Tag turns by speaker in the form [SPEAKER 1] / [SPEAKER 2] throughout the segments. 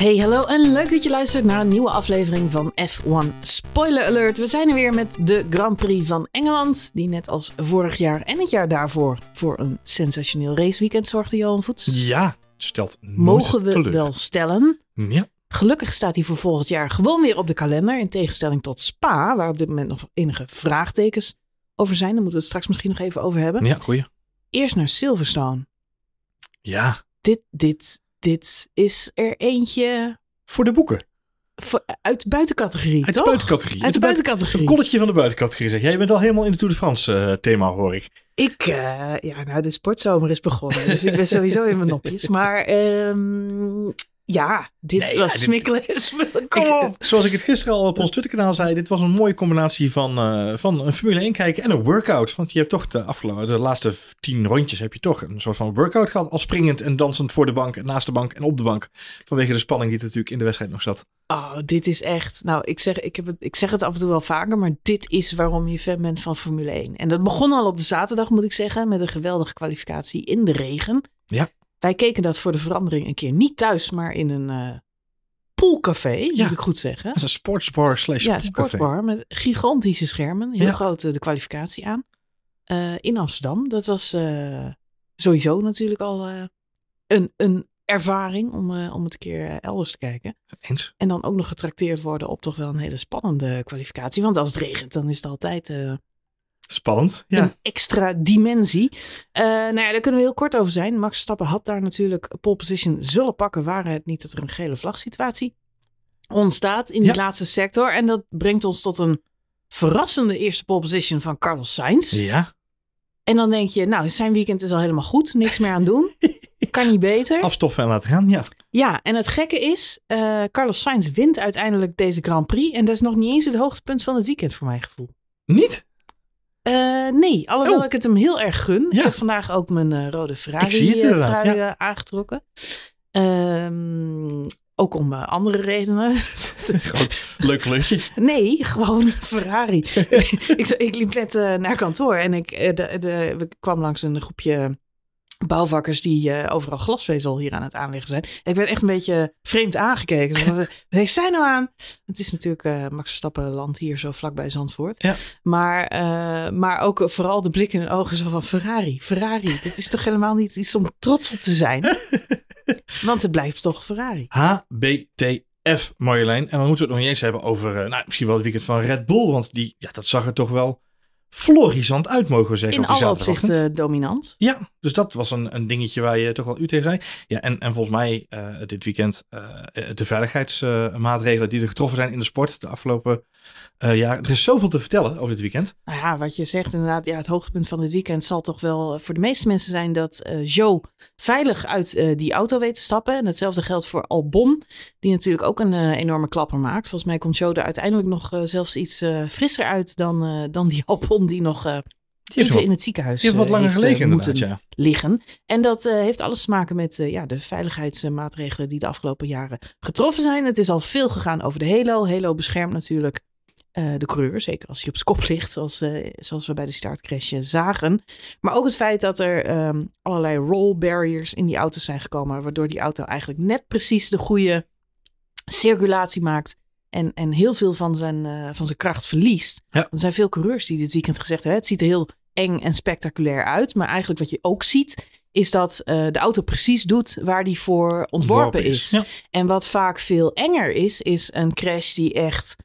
[SPEAKER 1] Hey, hallo en leuk dat je luistert naar een nieuwe aflevering van F1 Spoiler Alert. We zijn er weer met de Grand Prix van Engeland, die net als vorig jaar en het jaar daarvoor voor een sensationeel raceweekend zorgde, Johan Voets.
[SPEAKER 2] Ja, stelt Mogen we wel
[SPEAKER 1] stellen. Ja. Gelukkig staat hij voor volgend jaar gewoon weer op de kalender, in tegenstelling tot Spa, waar op dit moment nog enige vraagtekens over zijn. Daar moeten we het straks misschien nog even over hebben. Ja, goeie. Eerst naar Silverstone. Ja. Dit, dit, dit is er eentje. Voor de boeken.
[SPEAKER 2] uit de buitencategorie. Uit de toch? buitencategorie. Uit de, buitencategorie. Een kolletje van de buitencategorie zeg jij. bent al helemaal in de Tour de France eh, thema hoor ik.
[SPEAKER 1] Ik, eh, ja, nou, de sportzomer is begonnen. Dus ik ben sowieso in mijn nopjes. Maar um, ja, dit was ja, smikkelen.
[SPEAKER 2] ik, Zoals ik het gisteren al op ons Twitterkanaal zei, dit was een mooie combinatie van, eh, van een Formule 1 kijken en een workout. Want je hebt toch de, afgelopen, de laatste tien rondjes heb je toch een soort van workout gehad. Al springend en dansend voor de bank naast de bank en op de bank. Vanwege de spanning die er natuurlijk in de wedstrijd nog zat. Oh,
[SPEAKER 1] dit is echt. Nou, ik zeg, ik, heb het, ik zeg het af en toe wel vaker, maar dit is waarom je fan bent van Formule 1. En dat begon al op de zaterdag, moet ik zeggen, met een geweldige kwalificatie in de regen. Ja. Wij keken dat voor de verandering een keer niet thuis, maar in een uh, poolcafé, moet ik goed zeggen. Dat is
[SPEAKER 2] een sportsbar slash Ja, sportsbar
[SPEAKER 1] met gigantische schermen. Heel grote groot de kwalificatie aan. Eh, in Amsterdam. Dat was eh, sowieso natuurlijk al een, een ervaring om, om het een keer elders te kijken. Eens. En dan ook nog getrakteerd worden op toch wel een hele spannende kwalificatie. Want als het regent, dan is het altijd
[SPEAKER 2] Spannend, ja. Een
[SPEAKER 1] extra dimensie. Eh, nou ja, daar kunnen we heel kort over zijn. Max Stappen had daar natuurlijk pole position zullen pakken... waren het niet dat er een gele vlagsituatie ontstaat in die laatste sector. En dat brengt ons tot een verrassende eerste pole position van Carlos Sainz. Ja. En dan denk je, nou, zijn weekend is al helemaal goed. Niks meer aan doen. kan niet beter.
[SPEAKER 2] Afstoffen en laten gaan, ja.
[SPEAKER 1] Ja, en het gekke is, eh, Carlos Sainz wint uiteindelijk deze Grand Prix. En dat is nog niet eens het hoogtepunt van het weekend voor mijn gevoel. Niet? Eh, nee, alhoewel oh. ik het hem heel erg gun. Ik heb vandaag ook mijn eh, rode Ferrari-trui eh, aangetrokken. Ehm, ook om andere redenen.
[SPEAKER 2] leuk klutje.
[SPEAKER 1] Nee, gewoon Ferrari. ik, ik, liep net naar kantoor en ik, de, de, ik kwam langs een groepje bouwvakkers die eh, overal glasvezel hier aan het aanleggen zijn. Ik werd echt een beetje vreemd aangekeken. Wat heeft zij nou aan? Het is natuurlijk uh, Max land hier zo vlakbij Zandvoort. Ja. Maar, eh, maar ook vooral de blik in hun ogen zo van Ferrari. Ferrari, dit is toch helemaal niet iets om trots op te zijn? Want het blijft toch Ferrari.
[SPEAKER 2] HBTF, F Marjolein. En dan moeten we het nog niet eens hebben over nou, misschien wel het weekend van Red Bull. Want die, ja, dat zag er toch wel florissant uit, mogen we zeggen. In op alle opzichten
[SPEAKER 1] eh, dominant.
[SPEAKER 2] Ja, dus dat was een, een dingetje waar je toch wel u tegen zei. Ja, en, en volgens mij eh, dit weekend eh, de veiligheidsmaatregelen die er getroffen zijn in de sport de afgelopen uh, jaar. Er is zoveel te vertellen over dit weekend.
[SPEAKER 1] Nou ja, wat je zegt inderdaad, ja, het hoogtepunt van dit weekend zal toch wel voor de meeste mensen zijn dat Joe veilig uit die auto weet te stappen. En hetzelfde geldt voor Albon, die natuurlijk ook een eh, enorme klapper maakt. Volgens mij komt er uiteindelijk nog eh, zelfs iets eh, frisser uit dan, dan die Alpon die nog
[SPEAKER 2] die even wat, in het ziekenhuis heeft gelegen moeten
[SPEAKER 1] liggen. En dat heeft alles te maken met ja, de veiligheidsmaatregelen die de afgelopen jaren getroffen zijn. Het is al veel gegaan over de Halo. Halo beschermt natuurlijk de coureur, zeker als hij op zijn kop ligt, zoals, zoals we bij de startcrash zagen. Maar ook het feit dat er ehm, allerlei roll barriers in die auto's zijn gekomen, waardoor die auto eigenlijk net precies de goede circulatie maakt. En, en heel veel van zijn, eh, van zijn kracht verliest. Er zijn veel coureurs die dit weekend gezegd hebben: het ziet er heel eng en spectaculair uit. Maar eigenlijk wat je ook ziet, is dat eh, de auto precies doet waar die voor ontworpen, is. En wat vaak veel enger is, is een crash die echt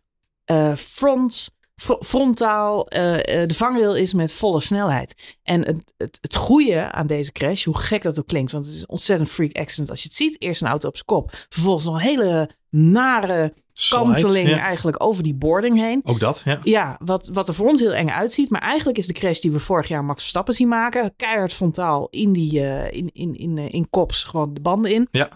[SPEAKER 1] eh, front, frontaal de vangrail is met volle snelheid. En het, het, het goede aan deze crash, hoe gek dat ook klinkt, want het is een ontzettend freak accident als je het ziet. Eerst een auto op zijn kop, vervolgens een hele nare kanteling eigenlijk over die boarding heen.
[SPEAKER 2] Ook dat, ja. Ja,
[SPEAKER 1] wat, wat er voor ons heel eng uitziet. Maar eigenlijk is de crash die we vorig jaar Max Verstappen zien maken... keihard frontaal in die, eh, in, in, in, eh, in kops gewoon de banden in. Ja.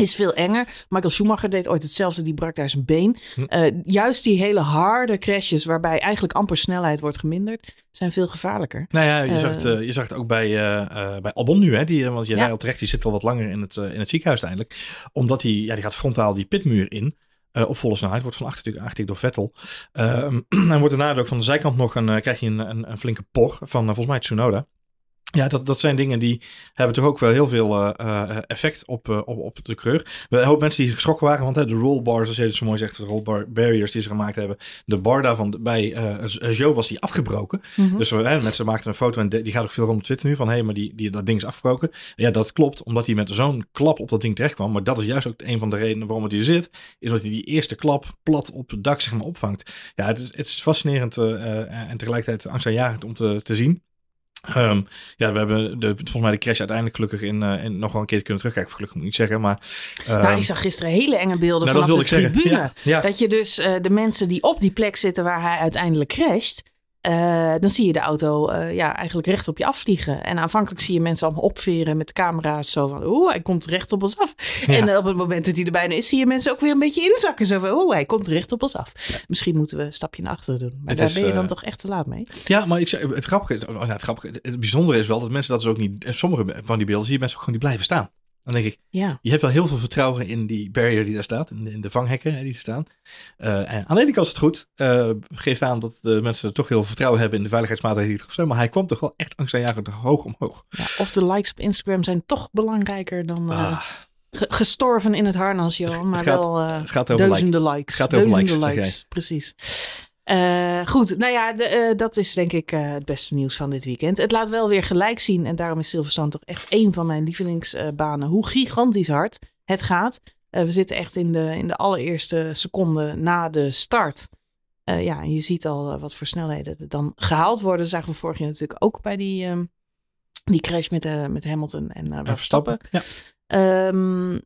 [SPEAKER 1] Is veel enger. Michael Schumacher deed ooit hetzelfde. Die brak daar zijn been. Hm. Eh, juist die hele harde crashes, waarbij eigenlijk amper snelheid wordt geminderd, zijn veel gevaarlijker. Nou ja, je, zag, het, eh,
[SPEAKER 2] eh, je zag het ook bij, bij Albon nu. Hè, die, want je ja. al terecht, die zit al wat langer in het, in het ziekenhuis uiteindelijk. Omdat hij, ja, die gaat frontaal die pitmuur in. Uh, op volle snelheid. Wordt van achter natuurlijk door Vettel. Uh, en wordt daarna ook van de zijkant nog een, krijg je een, een, een, flinke por van volgens mij Tsunoda. Ja, dat, dat zijn dingen die hebben toch ook wel heel veel eh, eh, effect op, uh, op, op de kleur. Een hoop mensen die geschrokken waren, want hè, de rollbars, zoals je het zo mooi zegt, de rollbar barriers die ze gemaakt hebben. De bar daarvan bij Joe was die afgebroken. Mhm. Dus mensen maakten een foto en die gaat ook veel rond op Twitter nu van, hé, hey, maar die, die, dat ding is afgebroken. Ja, dat klopt, omdat hij met zo'n klap op dat ding terecht kwam. Maar dat is juist ook een van de redenen waarom het hier zit, is dat hij die eerste klap plat op het dak zeg maar opvangt. Ja, het is, het is fascinerend en tegelijkertijd angstaanjagend om te, te zien. Ehm, ja, we hebben de, volgens mij de crash uiteindelijk gelukkig in, eh, nog wel een keer kunnen terugkijken. gelukkig moet ik niet zeggen, maar... Ehm, nou, ik zag
[SPEAKER 1] gisteren hele enge beelden nou, van de tribune. Dat je dus eh, de mensen die op die plek zitten waar hij uiteindelijk crasht... Eh, dan zie je de auto eh, ja, eigenlijk recht op je afvliegen. En aanvankelijk zie je mensen allemaal opveren met camera's. Zo van, oeh, hij komt recht op ons af. En eh, op het moment dat hij er bijna is, zie je mensen ook weer een beetje inzakken. Zo van, oeh, hij komt recht op ons af. Misschien moeten we een stapje naar achteren doen. Maar daar ben je dan toch echt te laat mee.
[SPEAKER 2] Ja, maar ik, oh, nou, het, grappige, het, grappige, het bijzondere is wel dat mensen dat dus ook niet... Sommige van die beelden zie je mensen gewoon die blijven staan. Dan denk ik, ja. je hebt wel heel veel vertrouwen in die barrier die daar staat, in de, in de vanghekken die ze staan. Uh, en aan de ene kant is het goed, eh, geeft aan dat de mensen toch heel veel vertrouwen hebben in de veiligheidsmaatregelen die het zijn, maar hij kwam toch wel echt angstaanjagend hoog omhoog.
[SPEAKER 1] of de likes op Instagram zijn toch belangrijker dan... Eh, ah. gestorven in het harnas, joh, maar gaat, wel uh, duizenden likes. Gaat over duizenden likes precies. Uh, goed, nou ja, de, eh, dat is denk ik eh, het beste nieuws van dit weekend. Het laat wel weer gelijk zien, en daarom is Silverstone toch echt één van mijn lievelingsbanen, hoe gigantisch hard het gaat. we zitten echt in de, in de allereerste seconde na de start. ja, je ziet al wat voor snelheden er dan gehaald worden. Dat zagen we vorig jaar natuurlijk ook bij die, ehm, die crash met, met Hamilton en, en Verstappen. Ja. Ehm,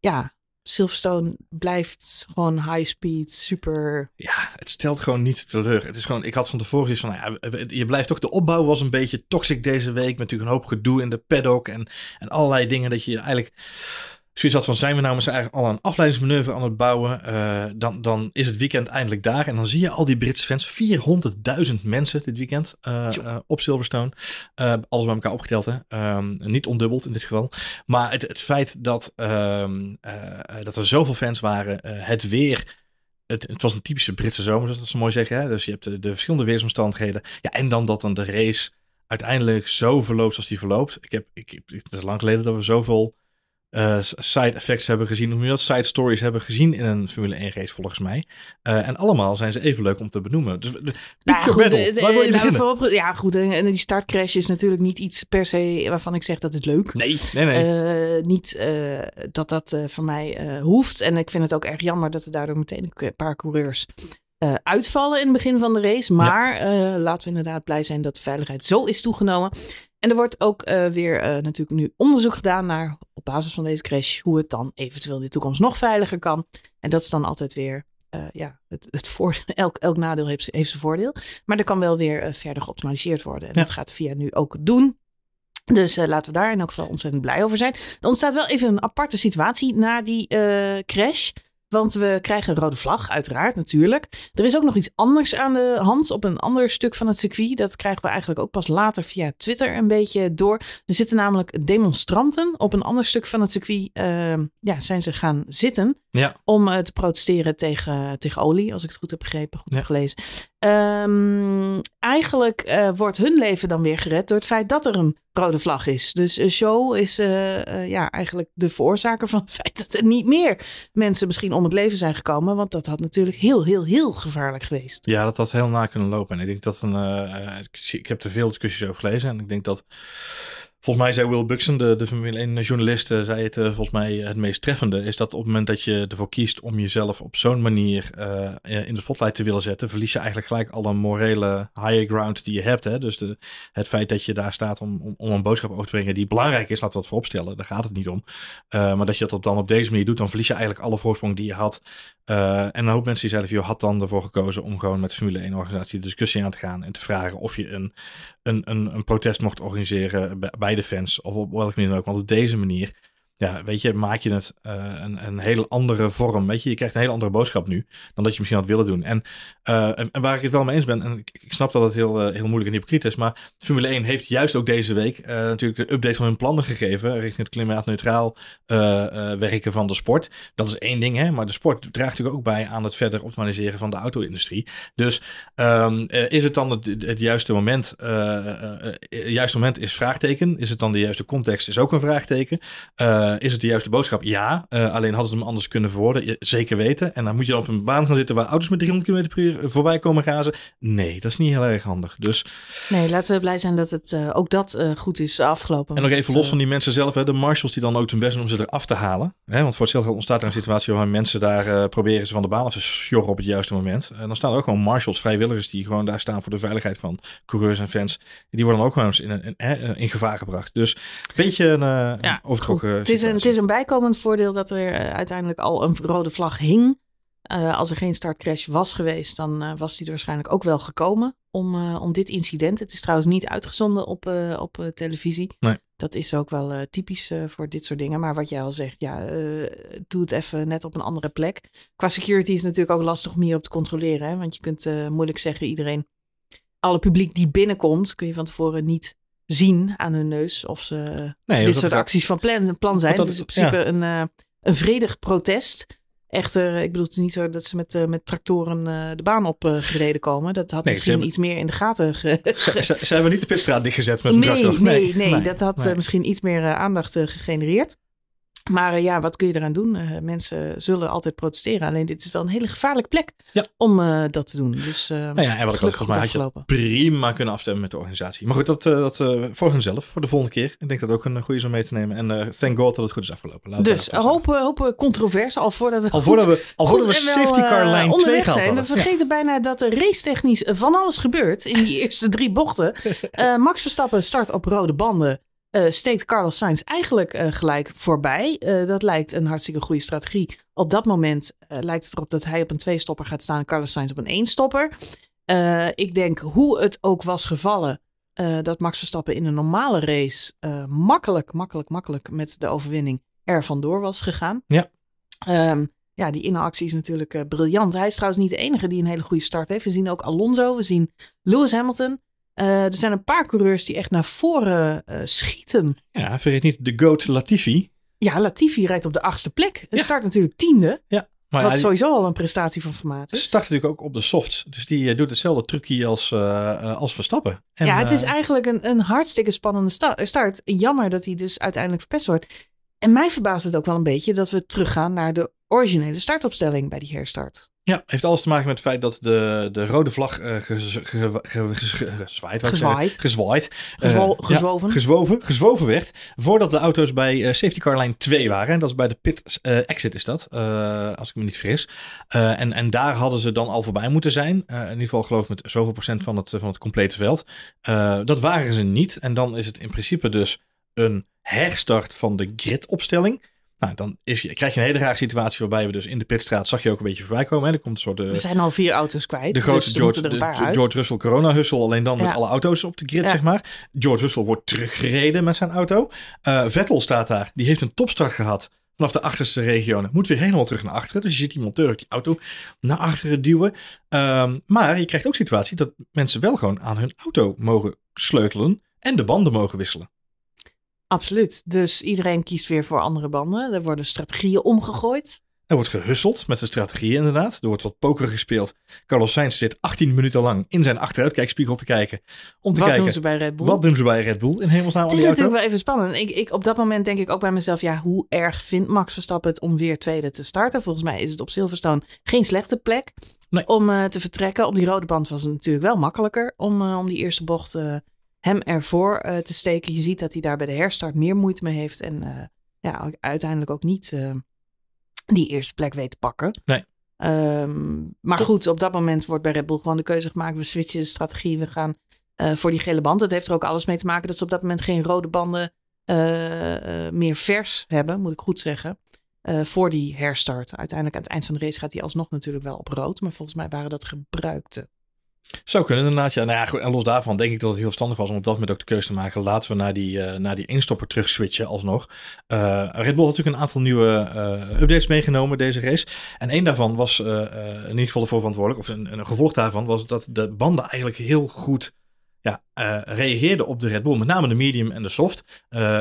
[SPEAKER 1] ja, Silverstone blijft gewoon high speed,
[SPEAKER 2] super. Ja, het stelt gewoon niet teleur. Het is gewoon, ik had van tevoren zoiets van, nou ja, je blijft toch, de opbouw was een beetje toxic deze week. Met natuurlijk een hoop gedoe in de paddock en, en allerlei dingen dat je eigenlijk zoiets had van zijn we nou met eigenlijk al een afleidingsmanoeuvre aan het bouwen. Eh, dan, dan is het weekend eindelijk daar. En dan zie je al die Britse fans. 400.000 mensen dit weekend eh, eh, op Silverstone. alles bij elkaar opgeteld. Hè? Ehm, niet ondubbeld in dit geval. Maar het, het feit dat, ehm, dat er zoveel fans waren. het weer. Het, het, was een typische Britse zomer, zoals dat ze mooi zeggen. Hè? Dus je hebt de, verschillende weersomstandigheden. Ja, en dan dat dan de race uiteindelijk zo verloopt als die verloopt. Ik heb, ik, het is lang geleden dat we zoveel eh, side effects hebben gezien, hoe dat, side stories hebben gezien in een Formule 1 race volgens mij. Eh, en allemaal zijn ze even leuk om te benoemen. Dus eh, ja, goed, Waar wil je
[SPEAKER 1] ja goed, en die startcrash is natuurlijk niet iets per se waarvan ik zeg dat het leuk. Nee, nee, nee. niet dat dat van mij hoeft. En ik vind het ook erg jammer dat er daardoor meteen een paar coureurs uitvallen in het begin van de race. Maar laten we inderdaad blij zijn dat de veiligheid zo is toegenomen. En er wordt ook weer natuurlijk nu onderzoek gedaan naar op basis van deze crash hoe het dan eventueel in de toekomst nog veiliger kan. En dat is dan altijd weer, eh, ja, het, het elk, elk nadeel heeft, heeft zijn voordeel. Maar er kan wel weer eh, verder geoptimaliseerd worden. En dat gaat VIA nu ook doen. Dus eh, laten we daar in elk geval ontzettend blij over zijn. Er ontstaat wel even een aparte situatie na die crash. Want we krijgen een rode vlag, uiteraard natuurlijk. Er is ook nog iets anders aan de hand op een ander stuk van het circuit. Dat krijgen we eigenlijk ook pas later via Twitter een beetje door. Er zitten namelijk demonstranten op een ander stuk van het circuit. Ehm, ja, zijn ze gaan zitten om eh, te protesteren tegen, tegen olie, als ik het goed heb begrepen, goed heb gelezen. Ehm, eigenlijk eh, wordt hun leven dan weer gered door het feit dat er een rode vlag is. Dus een show is eh, eh, ja, eigenlijk de veroorzaker van het feit dat er niet meer mensen misschien om het leven zijn gekomen. Want dat had natuurlijk heel, heel, heel gevaarlijk geweest.
[SPEAKER 2] Ja, dat had heel na kunnen lopen. En ik denk dat een. Ik, ik, heb er veel discussies over gelezen. En ik denk dat Volgens mij zei Will Buxton, de, de Formule 1 journalist, eh, zei het eh, volgens mij eh, het meest treffende. Is dat op het moment dat je ervoor kiest om jezelf op zo'n manier in de spotlight te willen zetten, verlies je eigenlijk gelijk alle morele higher ground die je hebt. Hè? Dus de, het feit dat je daar staat om, om, om, een boodschap over te brengen die belangrijk is, laten we dat vooropstellen, daar gaat het niet om. maar dat je dat dan op deze manier doet, dan verlies je eigenlijk alle voorsprong die je had. en een hoop mensen die zeiden, je had dan ervoor gekozen om gewoon met de Formule 1 organisatie de discussie aan te gaan en te vragen of je een, een, een, een protest mocht organiseren bij of op welke manier dan ook. Want op deze manier ja, weet je, maak je het eh, een, een hele andere vorm. Weet je, je krijgt een hele andere boodschap nu dan dat je misschien had willen doen. En, eh, en, waar ik het wel mee eens ben, en ik, ik snap dat het heel, eh, heel moeilijk en hypocriet is, maar Formule 1 heeft juist ook deze week natuurlijk de update van hun plannen gegeven richting het klimaatneutraal werken van de sport. Dat is één ding, hè, maar de sport draagt natuurlijk ook bij aan het verder optimaliseren van de auto-industrie. Dus ehm, is het dan het, het juiste moment? juiste moment is vraagteken. Is het dan de juiste context? Is ook een vraagteken. Eh, is het de juiste boodschap? Ja, eh, alleen hadden ze hem anders kunnen verwoorden. Zeker weten. En dan moet je dan op een baan gaan zitten waar auto's met 300 km per uur voorbij komen razen. Nee, dat is niet heel erg handig. Dus... Nee,
[SPEAKER 1] laten we blij zijn dat het eh, ook dat goed is afgelopen. En nog even los van
[SPEAKER 2] die mensen zelf, hè, de marshals die dan ook hun best doen om ze eraf te halen. Hè, want voor hetzelfde ontstaat er een situatie waarin mensen daar proberen ze van de baan af te sjorren op het juiste moment. En dan staan er ook gewoon marshals, vrijwilligers, die gewoon daar staan voor de veiligheid van coureurs en fans. Die worden dan ook gewoon eens in, in, gevaar gebracht. Dus een beetje een ja, overtrokken het is
[SPEAKER 1] een bijkomend voordeel dat er eh, uiteindelijk al een rode vlag hing. Eh, als er geen startcrash was geweest, dan eh, was die er waarschijnlijk ook wel gekomen om, om dit incident. Het is trouwens niet uitgezonden op, op televisie. Nee. Dat is ook wel typisch voor dit soort dingen. Maar wat jij al zegt, ja, doe het even net op een andere plek. Qua security is het natuurlijk ook lastig om hierop te controleren. Hè? Want je kunt moeilijk zeggen, iedereen, alle publiek die binnenkomt, kun je van tevoren niet zien aan hun neus of ze dit soort acties van plan, plan zijn. Dat, het dus is in principe een, eh, een vredig protest. Echter, eh, ik bedoel, het is niet zo dat ze met, eh, met tractoren de baan op komen. Dat had misschien iets meer in de gaten. Zijn
[SPEAKER 2] Ze, hebben niet de pitstraat dichtgezet met een tractor. Nee, nee, nee, dat had
[SPEAKER 1] misschien iets meer aandacht gegenereerd. Maar eh, ja, wat kun je eraan doen? Eh, mensen zullen altijd protesteren. Alleen dit is wel een hele gevaarlijke plek om eh, dat te doen. Dus, nou ja, en wat ik ook had
[SPEAKER 2] prima kunnen afstemmen met de organisatie. Maar goed, dat, dat voor hunzelf, voor de volgende keer. Ik denk dat ook een goede is om mee te nemen. En thank god dat het goed is afgelopen. Laten dus
[SPEAKER 1] hopen, hopen controverse al voordat we, al voordat goed, we, al voordat we safety car line 2 gaan zijn. We vergeten bijna dat er race-technisch van alles gebeurt in die eerste drie bochten. Max Verstappen start op rode banden uh, steekt Carlos Sainz eigenlijk eh, gelijk voorbij. Eh, dat lijkt een hartstikke goede strategie. Op dat moment lijkt het erop dat hij op een twee-stopper gaat staan, Carlos Sainz op een één-stopper. ik denk hoe het ook was gevallen, dat Max Verstappen in een normale race makkelijk, makkelijk, makkelijk met de overwinning er vandoor was gegaan. Ja. Ehm, ja, die inactie is natuurlijk briljant. Hij is trouwens niet de enige die een hele goede start heeft. We zien ook Alonso, we zien Lewis Hamilton. Eh, er zijn een paar coureurs die echt naar voren eh, schieten.
[SPEAKER 2] Ja, vergeet niet de GOAT Latifi.
[SPEAKER 1] Ja, Latifi rijdt op de achtste plek. Hij start natuurlijk tiende. Ja. Maar wat ja, sowieso al een prestatie van formaat
[SPEAKER 2] is. Start natuurlijk ook op de softs. Dus die eh, doet hetzelfde trucje als, als Verstappen. En, ja, het is
[SPEAKER 1] eigenlijk een, een hartstikke spannende start. Jammer dat hij dus uiteindelijk verpest wordt. En mij verbaast het ook wel een beetje dat we teruggaan naar de originele startopstelling bij die herstart.
[SPEAKER 2] Ja, heeft alles te maken met het feit dat de, de rode vlag uh, gezwaaid, gezwaaid. Eh, gezwoven. gezwoven. werd voordat de auto's bij eh, safety car line 2 waren. En dat is bij de pit exit is dat, als ik me niet vergis. en, en daar hadden ze dan al voorbij moeten zijn. in ieder geval geloof ik met zoveel procent van het, van het complete veld. dat waren ze niet. En dan is het in principe dus een herstart van de grid opstelling. Nou, dan is, krijg je een hele rare situatie waarbij we dus in de pitstraat, zag je ook een beetje voorbij komen. Hè? Er komt een soort, eh, we zijn
[SPEAKER 1] al vier auto's kwijt. De dus grote George, George
[SPEAKER 2] Russell Corona Hussel, alleen dan met alle auto's op de grid, zeg maar. George Russell wordt teruggereden met zijn auto. Eh, Vettel staat daar, die heeft een topstart gehad vanaf de achterste regionen. Moet weer helemaal terug naar achteren. Dus je ziet die monteur die auto naar achteren duwen. Ehm, maar je krijgt ook situatie dat mensen wel gewoon aan hun auto mogen sleutelen en de banden mogen wisselen.
[SPEAKER 1] Absoluut. Dus iedereen kiest weer voor
[SPEAKER 2] andere banden. Er worden strategieën omgegooid. Er wordt gehusseld met de strategieën inderdaad. Er wordt wat poker gespeeld. Carlos Sainz zit 18 minuten lang in zijn achteruitkijkspiegel te kijken. Om te wat doen ze bij Red Bull? Wat doen ze bij Red Bull in hemelsnaam? Het is natuurlijk wel
[SPEAKER 1] even spannend. Ik, ik, op dat moment denk ik ook bij mezelf... ja, hoe erg vindt Max Verstappen het om weer tweede te starten? Volgens mij is het op Silverstone geen slechte plek om eh, te vertrekken. Op die rode band was het natuurlijk wel makkelijker... om, eh, om die eerste bocht uh, hem ervoor eh, te steken. Je ziet dat hij daar bij de herstart meer moeite mee heeft. En eh, ja, uiteindelijk ook niet eh, die eerste plek weet te pakken. Nee. Ehm, maar goed, op dat moment wordt bij Red Bull gewoon de keuze gemaakt. We switchen de strategie, we gaan voor die gele band. Dat heeft er ook alles mee te maken dat ze op dat moment geen rode banden meer vers hebben, moet ik goed zeggen. voor die herstart. Uiteindelijk aan het eind van de race gaat hij alsnog natuurlijk wel op rood. Maar volgens mij waren dat gebruikte
[SPEAKER 2] zou kunnen inderdaad. Ja. Nou ja, en los daarvan denk ik dat het heel verstandig was om op dat moment ook de keuze te maken. Laten we naar die, uh, naar die instopper terug switchen alsnog. Uh, Red Bull had natuurlijk een aantal nieuwe eh, updates meegenomen deze race. En één daarvan was in ieder geval de verantwoordelijk. Of een, een gevolg daarvan was dat de banden eigenlijk heel goed ja, uh, eh, reageerden op de Red Bull, met name de medium en de soft, uh,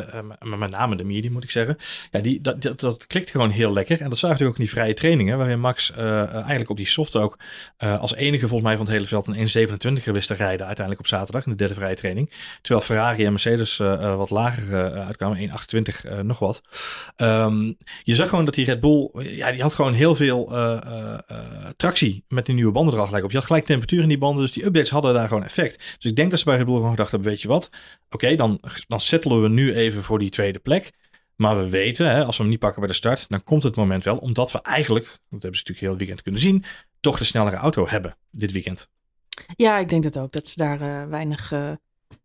[SPEAKER 2] met name de medium moet ik zeggen, ja, die, dat, dat, klikt gewoon heel lekker. En dat zagen we ook in die vrije trainingen, waarin Max eigenlijk op die soft ook als enige volgens mij van het hele veld een 1.27 wist te rijden uiteindelijk op zaterdag in de derde vrije training. Terwijl Ferrari en Mercedes wat lager uitkwamen, 1.28 nog wat. Ehm, je zag gewoon dat die Red Bull, ja, die had gewoon heel veel tractie met die nieuwe banden er al gelijk op. Je had gelijk temperatuur in die banden, dus die updates hadden daar gewoon effect. Dus ik denk dat ze bij we gewoon gedacht hebben, weet je wat? Oké, dan, dan settelen we nu even voor die tweede plek. Maar we weten, hè, als we hem niet pakken bij de start, dan komt het moment wel. Omdat we eigenlijk, dat hebben ze natuurlijk heel het weekend kunnen zien, toch de snellere auto hebben dit weekend.
[SPEAKER 1] Ja, ik denk dat ook. Dat ze daar eh, weinig eh,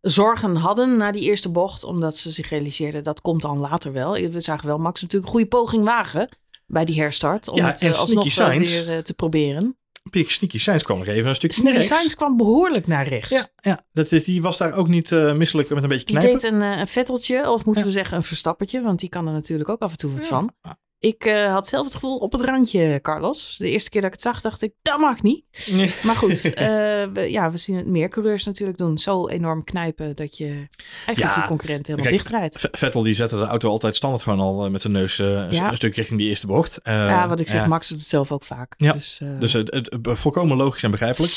[SPEAKER 1] zorgen hadden na die eerste bocht. Omdat ze zich realiseerden, dat komt dan later wel. Eh, we zagen wel Max natuurlijk een goede poging wagen bij die herstart. Om ja, het alsnog weer
[SPEAKER 2] te proberen. Sneaky Science kwam nog even een stukje Sneaky Science kwam behoorlijk naar
[SPEAKER 1] rechts. Ja, ja.
[SPEAKER 2] Dat is, die was daar ook niet uh, misselijk met een beetje knijpen. Die
[SPEAKER 1] deed een, eh, een vetteltje, of moeten we zeggen een verstappertje, want die kan er natuurlijk ook af en toe wat van. Ik eh, had zelf het gevoel op het randje, Carlos. De eerste keer dat ik het zag, dacht ik, dat mag niet. Maar goed, eh, we, ja, we zien het meer coureurs natuurlijk doen. Zo enorm knijpen dat je eigenlijk ja, je concurrent helemaal dicht
[SPEAKER 2] rijdt Vettel die zette de auto altijd standaard gewoon al eh, met zijn neus een stuk richting die eerste bocht. ja, wat ik zeg, Max
[SPEAKER 1] doet het zelf ook vaak. Ja. Dus, dus
[SPEAKER 2] het, volkomen logisch en begrijpelijk.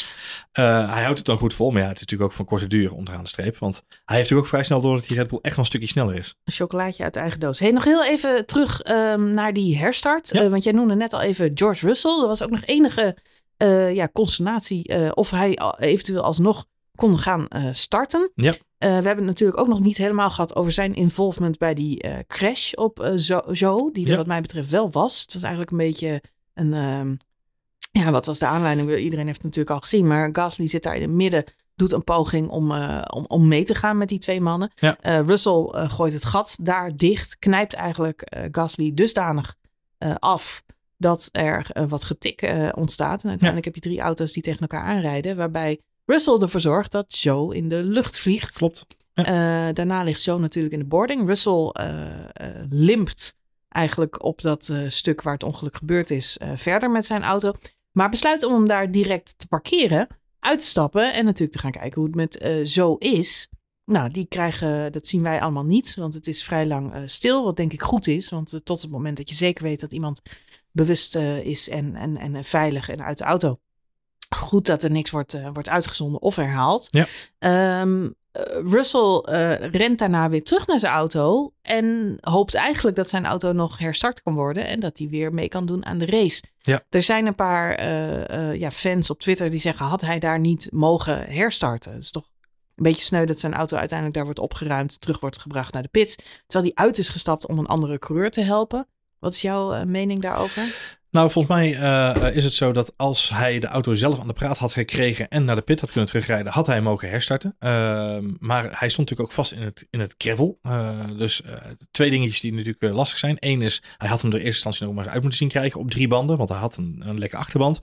[SPEAKER 2] hij houdt het dan goed vol, maar ja, het is natuurlijk ook van korte duur onderaan de streep. Want hij heeft natuurlijk ook vrij snel door dat die Red Bull echt wel een stukje sneller is.
[SPEAKER 1] Een chocolaatje uit de eigen doos. Hey, nog heel even terug ehm, naar die herstart. Eh, want jij noemde net al even George Russell. Er was ook nog enige uh, ja, consternatie eh, of hij eventueel alsnog kon gaan starten. Ja. we hebben het natuurlijk ook nog niet helemaal gehad over zijn involvement bij die crash op Zo, die wat mij betreft wel was. Het was eigenlijk een beetje een... Ehm, ja, wat was de aanleiding? Iedereen heeft het natuurlijk al gezien, maar Gasly zit daar in het midden doet een poging om, eh, om, om mee te gaan met die twee mannen. Eh, Russell eh, gooit het gat daar dicht, knijpt eigenlijk Gasly dusdanig af dat er wat getik ontstaat. En uiteindelijk heb je drie auto's die tegen elkaar aanrijden, waarbij Russell ervoor zorgt dat Joe in de lucht vliegt. Klopt. daarna ligt Joe natuurlijk in de boarding. Russell limpt eigenlijk op dat stuk waar het ongeluk gebeurd is verder met zijn auto, maar besluit om hem daar direct te parkeren uitstappen en natuurlijk te gaan kijken hoe het met eh, zo is. Nou, die krijgen, dat zien wij allemaal niet, want het is vrij lang eh, stil, wat denk ik goed is. Want eh, tot het moment dat je zeker weet dat iemand bewust is en, en, en veilig en uit de auto. Goed dat er niks wordt, wordt uitgezonden of herhaald. Ja. Ehm, eh, Russell eh, rent daarna weer terug naar zijn auto. En hoopt eigenlijk dat zijn auto nog herstart kan worden. En dat hij weer mee kan doen aan de race. Ja. Er zijn een paar eh, ja, fans op Twitter die zeggen: had hij daar niet mogen herstarten? Het is toch een beetje sneu dat zijn auto uiteindelijk daar wordt opgeruimd, terug wordt gebracht naar de pits. Terwijl hij uit is gestapt om een andere coureur te helpen. Wat is jouw mening daarover?
[SPEAKER 2] Nou, volgens mij eh, eh, is het zo dat als hij de auto zelf aan de praat had gekregen en naar de pit had kunnen terugrijden, had hij mogen herstarten. Ehm, maar hij stond natuurlijk ook vast in het, in het gravel. Eh, dus twee dingetjes die natuurlijk lastig zijn. Eén is, hij had hem er eerste instantie nog maar eens uit moeten zien krijgen op drie banden, want hij had een, een lekker achterband.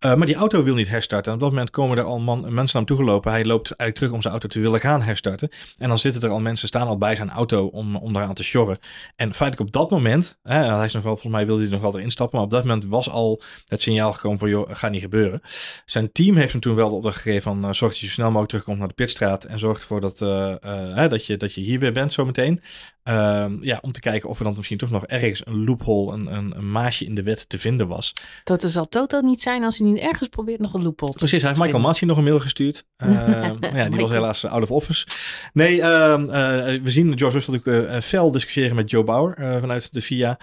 [SPEAKER 2] maar die auto wil niet herstarten. En op dat moment komen er al man, mensen naar hem gelopen. Hij loopt eigenlijk terug om zijn auto te willen gaan herstarten. En dan zitten er al mensen, staan al bij zijn auto om, om daaraan te sjorren. En feitelijk op dat moment, hij is nog wel, volgens mij wilde hij nog altijd instappen, maar op dat moment was al het signaal gekomen van, joh, gaat niet gebeuren. Zijn team heeft hem toen wel de opdracht gegeven van, eh, zorg dat je zo snel mogelijk terugkomt naar de pitstraat en zorg ervoor dat, eh, eh, dat, je, dat je hier weer bent zometeen. Ehm, ja, om te kijken of er dan misschien toch nog ergens een loophole, een, een, een, maasje in de wet te vinden was.
[SPEAKER 1] Dat zal Toto niet zijn als hij niet ergens probeert nog een loophole te Precies, hij heeft Michael
[SPEAKER 2] Massey nog een mail gestuurd. Ehm, ja, die was helaas out of office. Nee, ehm, eh, we zien George Russell natuurlijk uh, fel discussiëren met Joe Bauer eh, vanuit de VIA.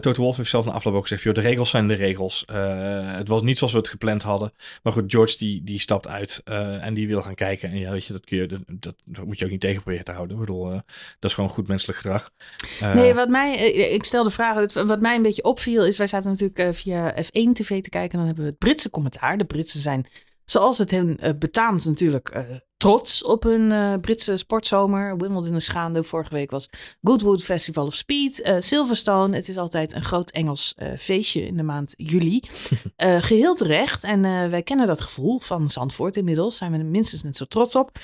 [SPEAKER 2] Toto Wolf heeft zelf na afloop ook gezegd, de regels zijn de regels. het was niet zoals we het gepland hadden. Maar goed, George die, die stapt uit en die wil gaan kijken. En ja, weet je, dat, kun je, dat, dat moet je ook niet tegen proberen te houden. Ik bedoel, dat is gewoon goed menselijk gedrag. Uh, eh, nee,
[SPEAKER 1] wat mij, eh, ik stel de vraag, wat mij een beetje opviel is, wij zaten natuurlijk eh, via F1 TV te kijken. En dan hebben we het Britse commentaar. De Britsen zijn, zoals het hen betaamt natuurlijk, trots op hun Britse sportzomer. Wimbledon is schaande. vorige week was Goodwood Festival of Speed, Silverstone. Het is altijd een groot Engels feestje in de maand juli. geheel terecht en wij kennen dat gevoel van Zandvoort inmiddels, zijn we er minstens net zo trots op.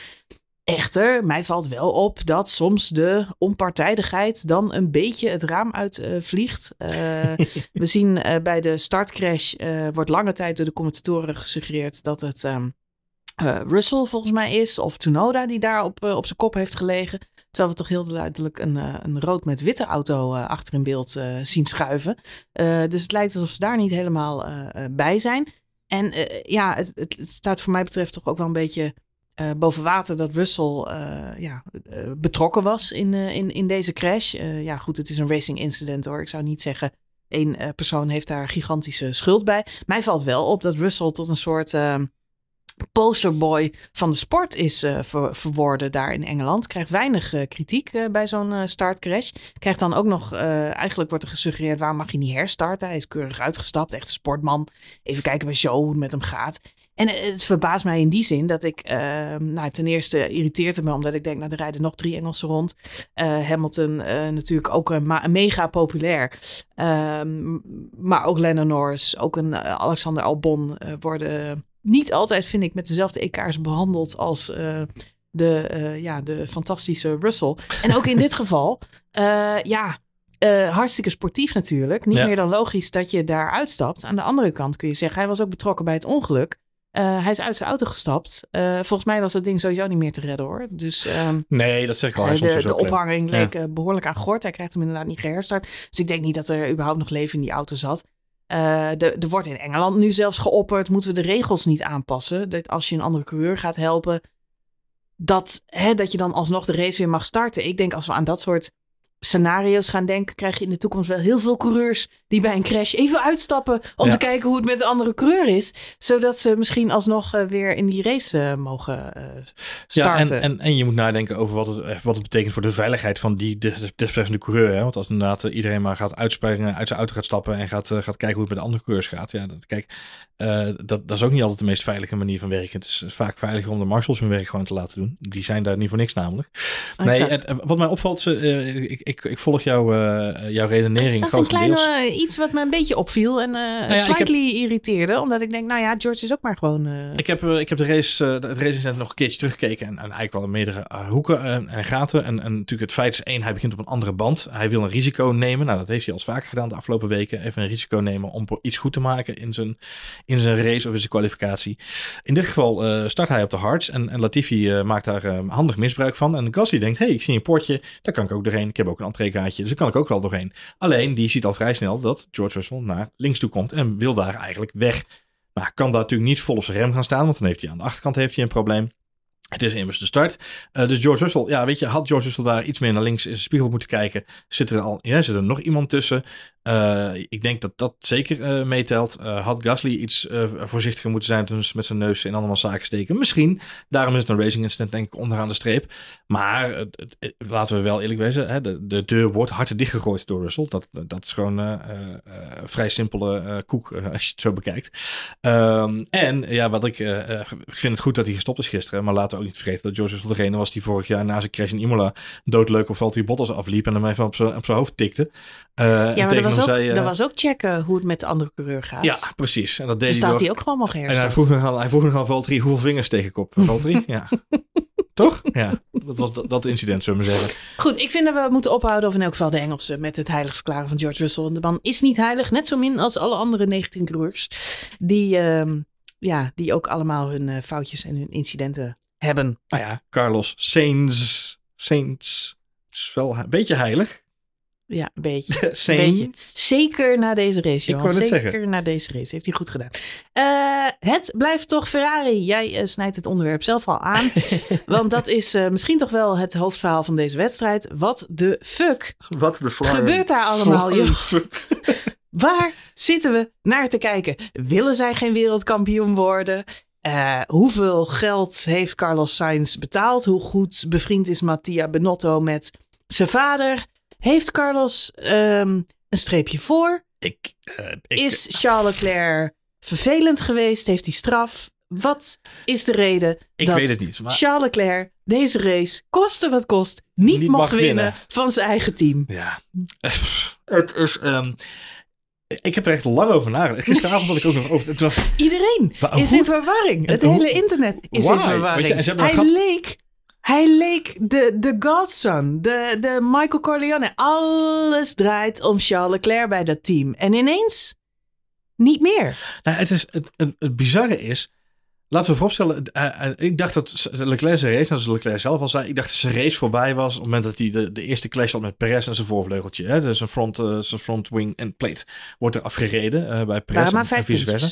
[SPEAKER 1] Echter, mij valt wel op dat soms de onpartijdigheid dan een beetje het raam uitvliegt. Eh, vliegt. Eh, we zien eh, bij de startcrash wordt lange tijd door de commentatoren gesuggereerd dat het ehm, Russell volgens mij is of Tsunoda die daar op, op zijn kop heeft gelegen. Terwijl we toch heel duidelijk een, een rood met witte auto achter in beeld zien schuiven. dus het lijkt alsof ze daar niet helemaal bij zijn. En ja, het, het staat voor mij betreft toch ook wel een beetje eh, boven water dat Russell eh, ja, eh, betrokken was in, in, in deze crash. ja, goed, het is een racing incident hoor. Ik zou niet zeggen één persoon heeft daar gigantische schuld bij. Mij valt wel op dat Russell tot een soort ehm, posterboy van de sport is ver, verworden daar in Engeland. Krijgt weinig kritiek bij zo'n startcrash. Krijgt dan ook nog, eigenlijk wordt er gesuggereerd waar mag je niet herstarten? Hij is keurig uitgestapt, echt sportman. Even kijken bij Show hoe het met hem gaat. En het verbaast mij in die zin dat ik, ehm, nou, ten eerste irriteert het me omdat ik denk, nou, er rijden nog drie Engelsen rond. Eh, Hamilton eh, natuurlijk ook eh, mega populair. Ehm, maar ook Lennon Norris, ook een Alexander Albon worden niet altijd, vind ik, met dezelfde EK's behandeld als de, ja, de fantastische Russell. En ook in dit geval, ja, hartstikke sportief natuurlijk. Niet meer dan logisch dat je daar uitstapt. Aan de andere kant kun je zeggen, hij was ook betrokken bij het ongeluk. Eh, hij is uit zijn auto gestapt. Eh, volgens mij was dat ding sowieso niet meer te redden hoor. Dus, ehm,
[SPEAKER 2] nee, dat zeg ik al. de, de ophanging leek eh,
[SPEAKER 1] behoorlijk aan gort. Hij krijgt hem inderdaad niet geherstart. Dus ik denk niet dat er überhaupt nog leven in die auto zat. er wordt in Engeland nu zelfs geopperd: moeten we de regels niet aanpassen? Dat als je een andere coureur gaat helpen, dat, hè, dat je dan alsnog de race weer mag starten. Ik denk als we aan dat soort scenario's gaan denken, krijg je in de toekomst wel heel veel coureurs die bij een crash even uitstappen om te kijken hoe het met de andere coureur is, zodat ze misschien alsnog eh, weer in die race eh, mogen uh, eh,
[SPEAKER 2] starten. Ja, en, en, en, je moet nadenken over wat het, wat het betekent voor de veiligheid van die desbetreffende coureur. Hè? Want als inderdaad iedereen maar gaat uitspringen, uit zijn auto gaat stappen en gaat, gaat kijken hoe het met de andere coureurs gaat. Ja, dat, kijk, eh, dat, dat, is ook niet altijd de meest veilige manier van werken. Het is vaak veiliger om de marshals hun werk gewoon te laten doen. Die zijn daar niet voor niks namelijk. Oh, nee, wat mij opvalt, eh, ik, ik, ik, volg jouw eh, redenering. Dat is een klein
[SPEAKER 1] iets wat me een beetje opviel en nou slightly irriteerde. Omdat ik denk, nou ja, George is ook maar gewoon... Ik,
[SPEAKER 2] heb, ik heb de race, het race nog een keertje teruggekeken. En, eigenlijk wel meerdere hoeken en, gaten. En, en, natuurlijk het feit is één, hij begint op een andere band. Hij wil een risico nemen. Nou, dat heeft hij al vaker gedaan de afgelopen weken. Even een risico nemen om iets goed te maken in zijn in zijn race of in zijn kwalificatie. In dit geval eh, start hij op de hards en, Latifi eh, maakt daar ehm, handig misbruik van. En Gasly denkt, hey, ik zie een potje, daar kan ik ook doorheen. Ik heb ook een entreekaartje, dus daar kan ik ook wel doorheen. Alleen, die ziet al vrij snel dat George Russell naar links toe komt en wil daar eigenlijk weg. Maar kan daar natuurlijk niet vol op zijn rem gaan staan, want dan heeft hij aan de achterkant heeft hij een probleem. Het is immers de start. Eh, dus George Russell, ja, weet je, had George Russell daar iets meer naar links in zijn spiegel moeten kijken, zit er al, ja, zit er nog iemand tussen. Eh, ik denk dat dat zeker eh, meetelt. Eh, had Gasly iets voorzichtiger moeten zijn toen ze met zijn neus in allemaal zaken steken? Misschien. Daarom is het een racing incident denk ik onderaan de streep. Maar laten we wel eerlijk wezen. Hè, de, de, deur wordt hard dichtgegooid door Russell. Dat, dat is gewoon vrij simpele koek als je het zo bekijkt. Ehm, en ja, wat ik, ik vind het goed dat hij gestopt is gisteren. Maar laten we ook niet vergeten dat George Russell degene was die vorig jaar na zijn crash in Imola doodleuk op die bottles afliep. En hem even op zijn hoofd tikte. ja, dat was ook
[SPEAKER 1] checken hoe het met de andere coureur gaat. Ja,
[SPEAKER 2] precies. En dat deed hij, dat hij ook gewoon
[SPEAKER 1] mogen herstellen. En hij vroeg
[SPEAKER 2] nogal, hij vroeg nogal Valtteri, hoeveel vingers tegen kop? ja. Toch? Ja, dat was dat, dat incident, zullen we zeggen.
[SPEAKER 1] Goed, ik vind dat we moeten ophouden, of in elk geval de Engelsen, met het heilig verklaren van George Russell. de man is niet heilig, net zo min als alle andere 19 coureurs. Die, ehm, ja, die ook allemaal hun eh, foutjes en hun incidenten
[SPEAKER 2] hebben. Nou ja, Carlos Sainz, Sainz is wel een beetje heilig. Ja, een beetje.
[SPEAKER 1] Zeker na deze race, Johan. Ik het Zeker na deze race. Heeft hij goed gedaan. Eh, het blijft toch Ferrari. Jij eh, snijdt het onderwerp zelf al aan. want dat is eh, misschien toch wel het hoofdverhaal van deze wedstrijd. Wat de fuck
[SPEAKER 2] Wat de gebeurt daar allemaal, joh?
[SPEAKER 1] Waar zitten we naar te kijken? Willen zij geen wereldkampioen worden? hoeveel geld heeft Carlos Sainz betaald? Hoe goed bevriend is Mattia Benotto met zijn vader? Heeft Carlos ehm, een streepje voor? Eh, ik, is Charles Leclerc vervelend geweest? Heeft hij straf? Wat is de reden dat Charles Leclerc deze race, koste wat kost, niet, niet mocht winnen, van zijn eigen
[SPEAKER 2] team? Ja, het is... Ehm, ik heb er echt lang over nagedacht. Gisteravond had ik ook nog over. Was... Iedereen is in
[SPEAKER 1] verwarring. Het hele internet is in verwarring. Hij leek hij leek de, de Godson, de, de Michael Corleone. Alles draait om Charles Leclerc bij dat team. En ineens niet meer.
[SPEAKER 2] Nou, het, is, het, het, het bizarre is, Laten we vooropstellen, eh, eh, ik dacht dat Leclerc zijn race, zoals nou, Leclerc zelf al zei, ik dacht dat zijn race voorbij was op het moment dat hij de, de eerste clash had met Perez en zijn voorvleugeltje. Hè? Dus zijn front, eh, zijn front wing en plate wordt er afgereden bij Perez en, maar vijf en vice versa.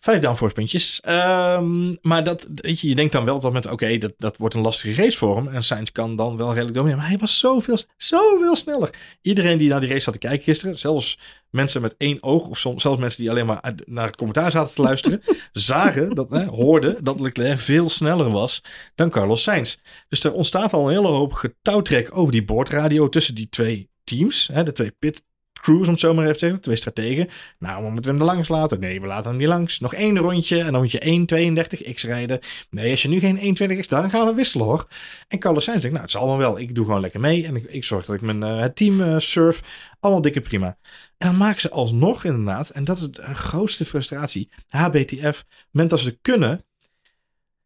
[SPEAKER 2] Vijf downforce puntjes. Ehm, maar dat, weet je, je denkt dan wel dat moment, oké, dat, dat wordt een lastige race voor hem en Sainz kan dan wel redelijk domineren. Maar hij was zoveel, zoveel sneller. Iedereen die naar die race zat te kijken gisteren, zelfs mensen met één oog of zelfs mensen die alleen maar naar het commentaar zaten te luisteren, zagen dat, hoorden dat Leclerc veel sneller was dan Carlos Sainz. Dus er ontstaat al een hele hoop getouwtrek over die boordradio tussen die twee teams, hè, de twee pit Cruise, om het zo maar even te zeggen, twee strategen. Nou, we moeten hem er langs laten. Nee, we laten hem niet langs. Nog één rondje en dan moet je 1,32x rijden. Nee, als je nu geen 1,20x, dan gaan we wisselen hoor. En Carlos Sainz nou, het is allemaal wel. Ik doe gewoon lekker mee en ik, zorg dat ik mijn eh, team uh, surf. Allemaal dikke prima. En dan maken ze alsnog inderdaad, en dat is de eh, grootste frustratie, HBTF, moment als ze kunnen,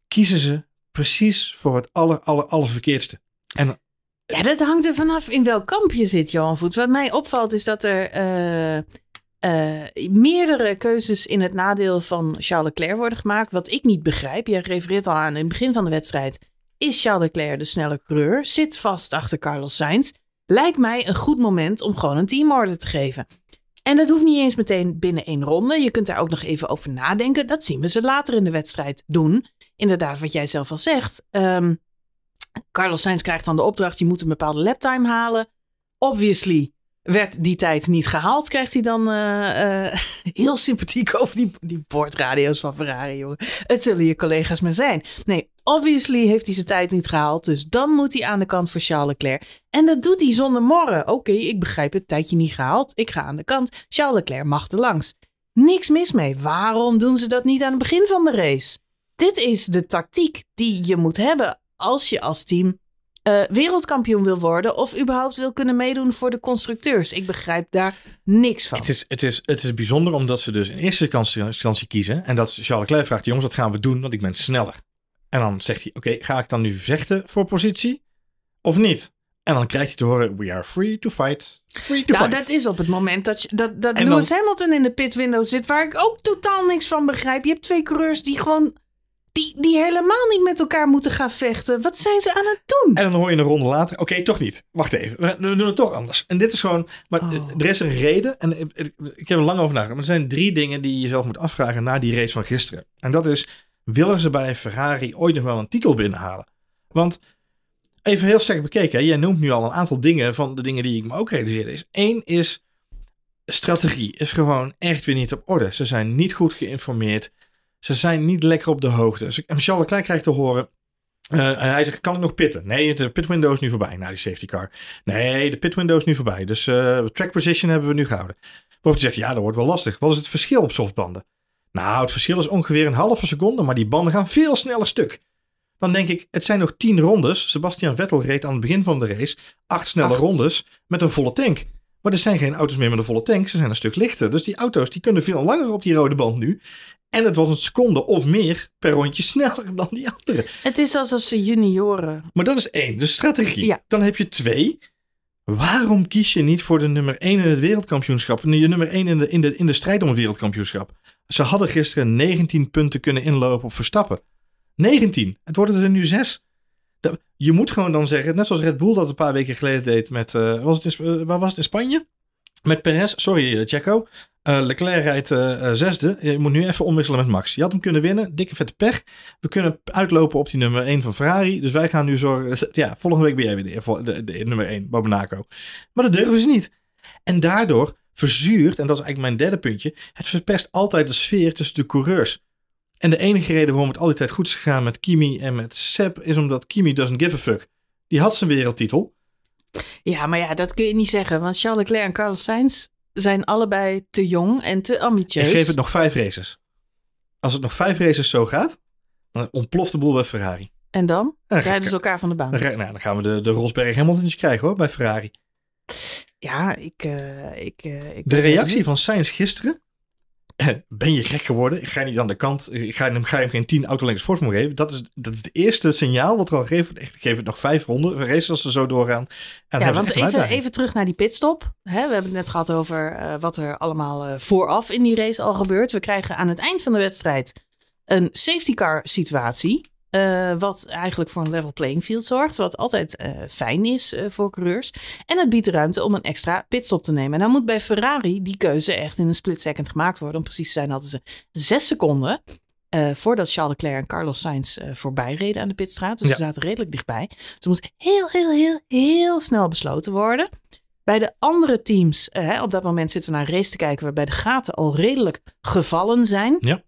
[SPEAKER 2] kiezen ze precies voor het aller, aller, aller verkeerdste. En
[SPEAKER 1] ja, dat hangt er vanaf in welk kamp je zit, Johan Voet. Wat mij opvalt is dat er eh, eh, meerdere keuzes in het nadeel van Charles Leclerc worden gemaakt. Wat ik niet begrijp, je refereert al aan in het begin van de wedstrijd. Is Charles Leclerc de snelle coureur? Zit vast achter Carlos Sainz? Lijkt mij een goed moment om gewoon een teamorder te geven. En dat hoeft niet eens meteen binnen één ronde. Je kunt daar ook nog even over nadenken. Dat zien we ze later in de wedstrijd doen. Inderdaad, wat jij zelf al zegt. Um, Carlos Sainz krijgt dan de opdracht, je moet een bepaalde laptime halen. Obviously werd die tijd niet gehaald, krijgt hij dan eh, eh, heel sympathiek over die, die boordradio's van Ferrari, jongen. Het zullen je collega's maar zijn. Nee, obviously heeft hij zijn tijd niet gehaald, dus dan moet hij aan de kant voor Charles Leclerc. En dat doet hij zonder morren. Oké, ik begrijp het, tijdje niet gehaald, ik ga aan de kant. Charles Leclerc mag er langs. Niks mis mee. Waarom doen ze dat niet aan het begin van de race? Dit is de tactiek die je moet hebben als je als team eh, wereldkampioen wil worden of überhaupt wil kunnen meedoen voor de constructeurs. Ik begrijp daar
[SPEAKER 2] niks van. Het is, het is, het is bijzonder omdat ze dus in eerste instantie kiezen en dat Charles Leclerc vraagt, jongens, wat gaan we doen? Want ik ben sneller. En dan zegt hij, oké, ga ik dan nu vechten voor positie of niet? En dan krijgt hij te horen, we are free to fight,
[SPEAKER 1] free to nou, dat is op het moment dat, dat, dat Lewis Hamilton in de pitwindow zit, waar ik ook totaal niks van begrijp. Je hebt twee coureurs
[SPEAKER 2] die gewoon die, die helemaal niet met elkaar moeten gaan vechten. Wat zijn ze aan het doen? En dan hoor je een ronde later. Oké, toch niet. Wacht even. We, doen het toch anders. En dit is gewoon. Maar oh. eh, er is een reden. En ik, eh, eh, ik heb er lang over nagedacht. Maar er zijn drie dingen die je jezelf moet afvragen na die race van gisteren. En dat is: willen ze bij Ferrari ooit nog wel een titel binnenhalen? Want even heel sterk bekeken. Jij noemt nu al een aantal dingen van de dingen die ik me ook realiseerde. Is één is strategie is gewoon echt weer niet op orde. Ze zijn niet goed geïnformeerd. Ze zijn niet lekker op de hoogte. En Charles Klein krijgt te horen. Uh, hij zegt, kan ik nog pitten? Nee, de pitwindow is nu voorbij. Na nou, die safety car. Nee, de pitwindow is nu voorbij. Dus uh, track position hebben we nu gehouden. Bob zegt, ja, dat wordt wel lastig. Wat is het verschil op softbanden? Nou, het verschil is ongeveer een halve seconde, maar die banden gaan veel sneller stuk. Dan denk ik, het zijn nog tien rondes. Sebastian Vettel reed aan het begin van de race acht snelle rondes met een volle tank. Maar er zijn geen auto's meer met een volle tank. Ze zijn een stuk lichter. Dus die auto's die kunnen veel langer op die rode band nu. En het was een seconde of meer per rondje sneller dan die andere.
[SPEAKER 1] Het is alsof ze junioren.
[SPEAKER 2] Maar dat is één, de strategie. Ja. Dan heb je twee. Waarom kies je niet voor de nummer één in het wereldkampioenschap? Je nummer één in de, in, de, in de strijd om het wereldkampioenschap. Ze hadden gisteren 19 punten kunnen inlopen op Verstappen. 19. Het worden er nu zes. Je moet gewoon dan zeggen, net zoals Red Bull dat een paar weken geleden deed met... Eh, was het in, eh, waar was het? In Spanje? Met Perez, sorry Jacko. Eh, eh, Leclerc rijdt eh, eh, zesde. Je moet nu even omwisselen met Max. Je had hem kunnen winnen. Dikke vette pech. We kunnen uitlopen op die nummer 1 van Ferrari. Dus wij gaan nu zorgen. Ja, volgende week ben jij weer de, de, nummer 1 bij Monaco. Maar dat durven ze niet. En daardoor verzuurt, en dat is eigenlijk mijn derde puntje. Het verpest altijd de sfeer tussen de coureurs. En de enige reden waarom het altijd goed is gegaan met Kimi en met Seb is omdat Kimi doesn't give a fuck. Die had zijn wereldtitel.
[SPEAKER 1] Ja, maar ja, dat kun je niet zeggen. Want Charles Leclerc en Carlos Sainz zijn allebei te jong en te ambitieus. Ik geef het nog
[SPEAKER 2] vijf races. Als het nog vijf races zo gaat, dan ontploft de boel bij Ferrari.
[SPEAKER 1] En dan? rijden ze elkaar van de baan. Dan, nou,
[SPEAKER 2] dan gaan we de, de Rosberg Hamiltonjes krijgen hoor, bij Ferrari.
[SPEAKER 1] Ja, ik... Eh, ik, eh, ik de reactie van
[SPEAKER 2] Sainz gisteren ben je gek geworden? Ik ga niet aan de kant. Ik ga hem, ga hem geen 10 autolengtes voorsprong geven. Dat is, dat is het eerste signaal wat er al geven. Ik geef het nog vijf ronden. We racen als ze zo doorgaan. En ja, want even, even,
[SPEAKER 1] terug naar die pitstop. we hebben het net gehad over eh, wat er allemaal eh, vooraf in die race al gebeurt. We krijgen aan het eind van de wedstrijd een safety car situatie. Eh, wat eigenlijk voor een level playing field zorgt, wat altijd eh, fijn is eh, voor coureurs. En het biedt ruimte om een extra pitstop te nemen. En nou moet bij Ferrari die keuze echt in een split second gemaakt worden. Om precies te zijn hadden ze zes seconden voordat Charles Leclerc en Carlos Sainz voorbij reden aan de pitstraat. Dus ze zaten redelijk dichtbij. Dus er moest heel, heel, heel, heel snel besloten worden. Bij de andere teams, hè, op dat moment zitten we naar een race te kijken waarbij de gaten al redelijk gevallen zijn. Ja.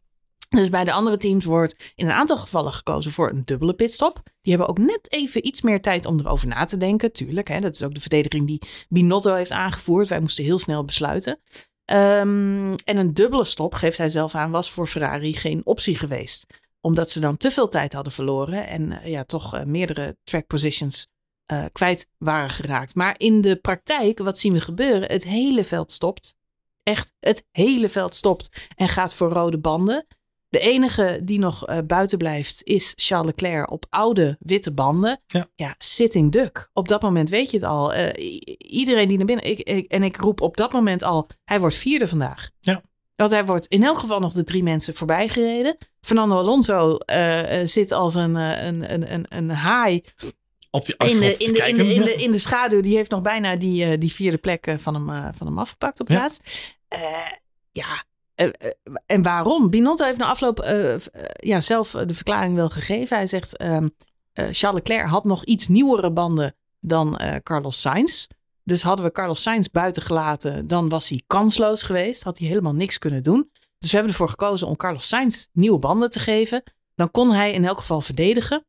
[SPEAKER 1] Dus bij de andere teams wordt in een aantal gevallen gekozen voor een dubbele pitstop. Die hebben ook net even iets meer tijd om erover na te denken. Tuurlijk, hè, dat is ook de verdediging die Binotto heeft aangevoerd. Wij moesten heel snel besluiten. Ehm, en een dubbele stop, geeft hij zelf aan, was voor Ferrari geen optie geweest. Omdat ze dan te veel tijd hadden verloren en eh, ja, toch eh, meerdere track positions eh, kwijt waren geraakt. Maar in de praktijk, wat zien we gebeuren? Het hele veld stopt. Echt, het hele veld stopt en gaat voor rode banden. De enige die nog eh, buiten blijft is Charles Leclerc op oude witte banden. Ja. sitting duck. Op dat moment weet je het al. Eh, iedereen die naar binnen... Ik, en ik roep op dat moment al, hij wordt vierde vandaag. Ja. Want hij wordt in elk geval nog de drie mensen voorbij gereden. Fernando Alonso eh, zit als een, een, een, een, een haai op die in de, in de, in, de, in, de, in, de, schaduw. Die heeft nog bijna die, die vierde plek van hem, van hem afgepakt op plaats. ja, eh, eh, en waarom? Binotto heeft na afloop eh, ja, zelf de verklaring wel gegeven. Hij zegt: ehm, Charles Leclerc had nog iets nieuwere banden dan Carlos Sainz. Dus hadden we Carlos Sainz buitengelaten, dan was hij kansloos geweest. Had hij helemaal niks kunnen doen. Dus we hebben ervoor gekozen om Carlos Sainz nieuwe banden te geven. Dan kon hij in elk geval verdedigen.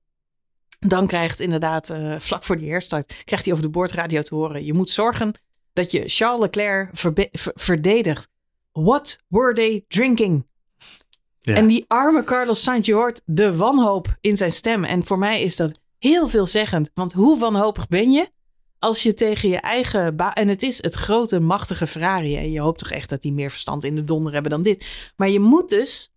[SPEAKER 1] Dan krijgt inderdaad, vlak voor die herstart, krijgt hij over de boordradio te horen: Je moet zorgen dat je Charles Leclerc verdedigt What were they drinking? En die arme Carlos Sainz, je hoort de wanhoop in zijn stem. En voor mij is dat heel veelzeggend. Want hoe wanhopig ben je als je tegen je eigen... En het is het grote, machtige Ferrari. En je hoopt toch echt dat die meer verstand in de donder hebben dan dit. Maar je moet dus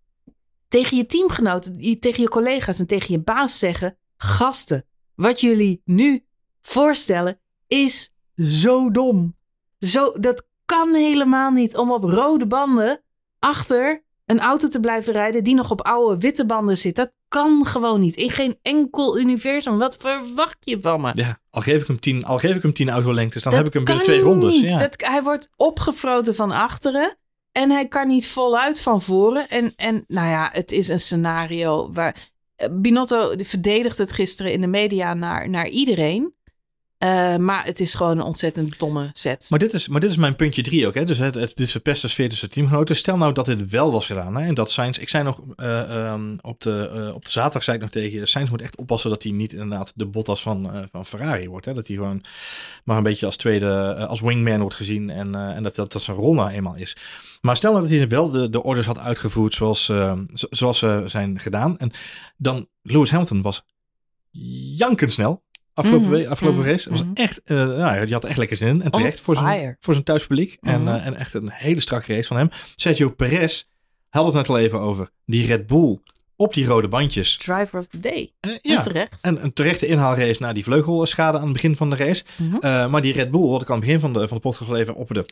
[SPEAKER 1] tegen je teamgenoten, tegen je collega's en tegen je baas zeggen... Gasten, wat jullie nu voorstellen is zo dom. Zo, dat kan helemaal niet om op rode banden achter een auto te blijven rijden die nog op oude witte banden zit. Dat kan gewoon niet. In geen enkel universum. Wat verwacht je van
[SPEAKER 2] me? Ja, al geef ik hem tien, al geef ik hem tien autolengtes, dan heb ik hem binnen twee rondes. Ja. Dat,
[SPEAKER 1] hij wordt opgefroten van achteren. En hij kan niet voluit van voren. En, en nou ja, het is een scenario waar. Eh, Binotto verdedigt het gisteren in de media naar, naar iedereen. Eh, maar het is gewoon een ontzettend domme set. Maar
[SPEAKER 2] dit is, maar dit is mijn puntje drie ook. Hè? Dus het, het, dit verpest de sfeer tussen teamgenoten. Stel nou dat dit wel was gedaan. Hè? En dat Sainz... Ik zei nog eh, ehm, op, de, eh, op de zaterdag zei ik nog tegen je... moet echt oppassen dat hij niet inderdaad de Bottas van, van Ferrari wordt. Hè? Dat hij gewoon maar een beetje als tweede... als wingman wordt gezien. En, en dat, dat dat zijn rol nou eenmaal is. Maar stel nou dat hij wel de, de orders had uitgevoerd zoals, ehm, zoals ze zijn gedaan. En dan Lewis Hamilton was jankensnel. snel. Afgelopen, mhm. mhm. race. Mm was mhm. echt, uh, nou, die had echt lekker zin. En terecht oh, voor zijn, voor zijn thuispubliek. en, eh, en echt een hele strakke race van hem. Sergio Perez had het net al even over. Die Red Bull op die rode bandjes. Driver of the day. Eh, ja. En terecht. En een terechte inhaalrace na die vleugelschade aan het begin van de race. maar die Red Bull, wat ik aan het begin van de, van de podcast even opperde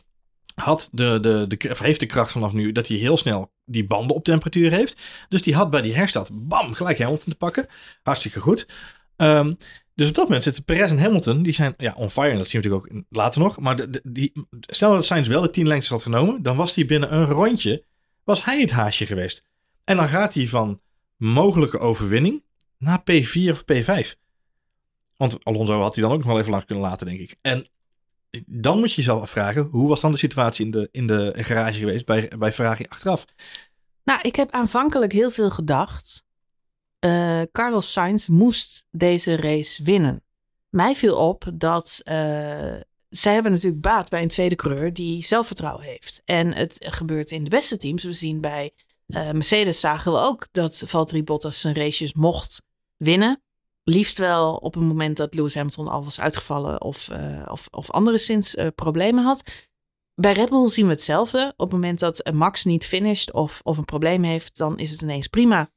[SPEAKER 2] had de, de, de, heeft de kracht vanaf nu dat hij heel snel die banden op temperatuur heeft. Dus die had bij die herstad, bam, gelijk Hamilton te pakken. Hartstikke goed. Um, dus op dat moment zitten Perez en Hamilton, die zijn ja, on fire. En dat zien we natuurlijk ook later nog. Maar die, stel dat Sainz wel de tien lengtes had genomen, dan was hij binnen een rondje, was hij het haasje geweest. En dan gaat hij van mogelijke overwinning naar P4 of P5. Want Alonso had hij dan ook nog wel even lang kunnen laten, denk ik. En dan moet je jezelf afvragen, hoe was dan de situatie in de, in de garage geweest bij, bij Ferrari achteraf?
[SPEAKER 1] Nou, ik heb aanvankelijk heel veel gedacht. Eh, Carlos Sainz moest deze race winnen. Mij viel op dat eh, zij hebben natuurlijk baat bij een tweede coureur die zelfvertrouwen heeft. En het gebeurt in de beste teams. We zien bij eh, Mercedes zagen we ook dat Valtteri Bottas zijn races mocht winnen. Liefst wel op een moment dat Lewis Hamilton al was uitgevallen of, of, of andere sinds problemen had. Bij Red Bull zien we hetzelfde. Op het moment dat Max niet finisht of, of een probleem heeft, dan is het ineens prima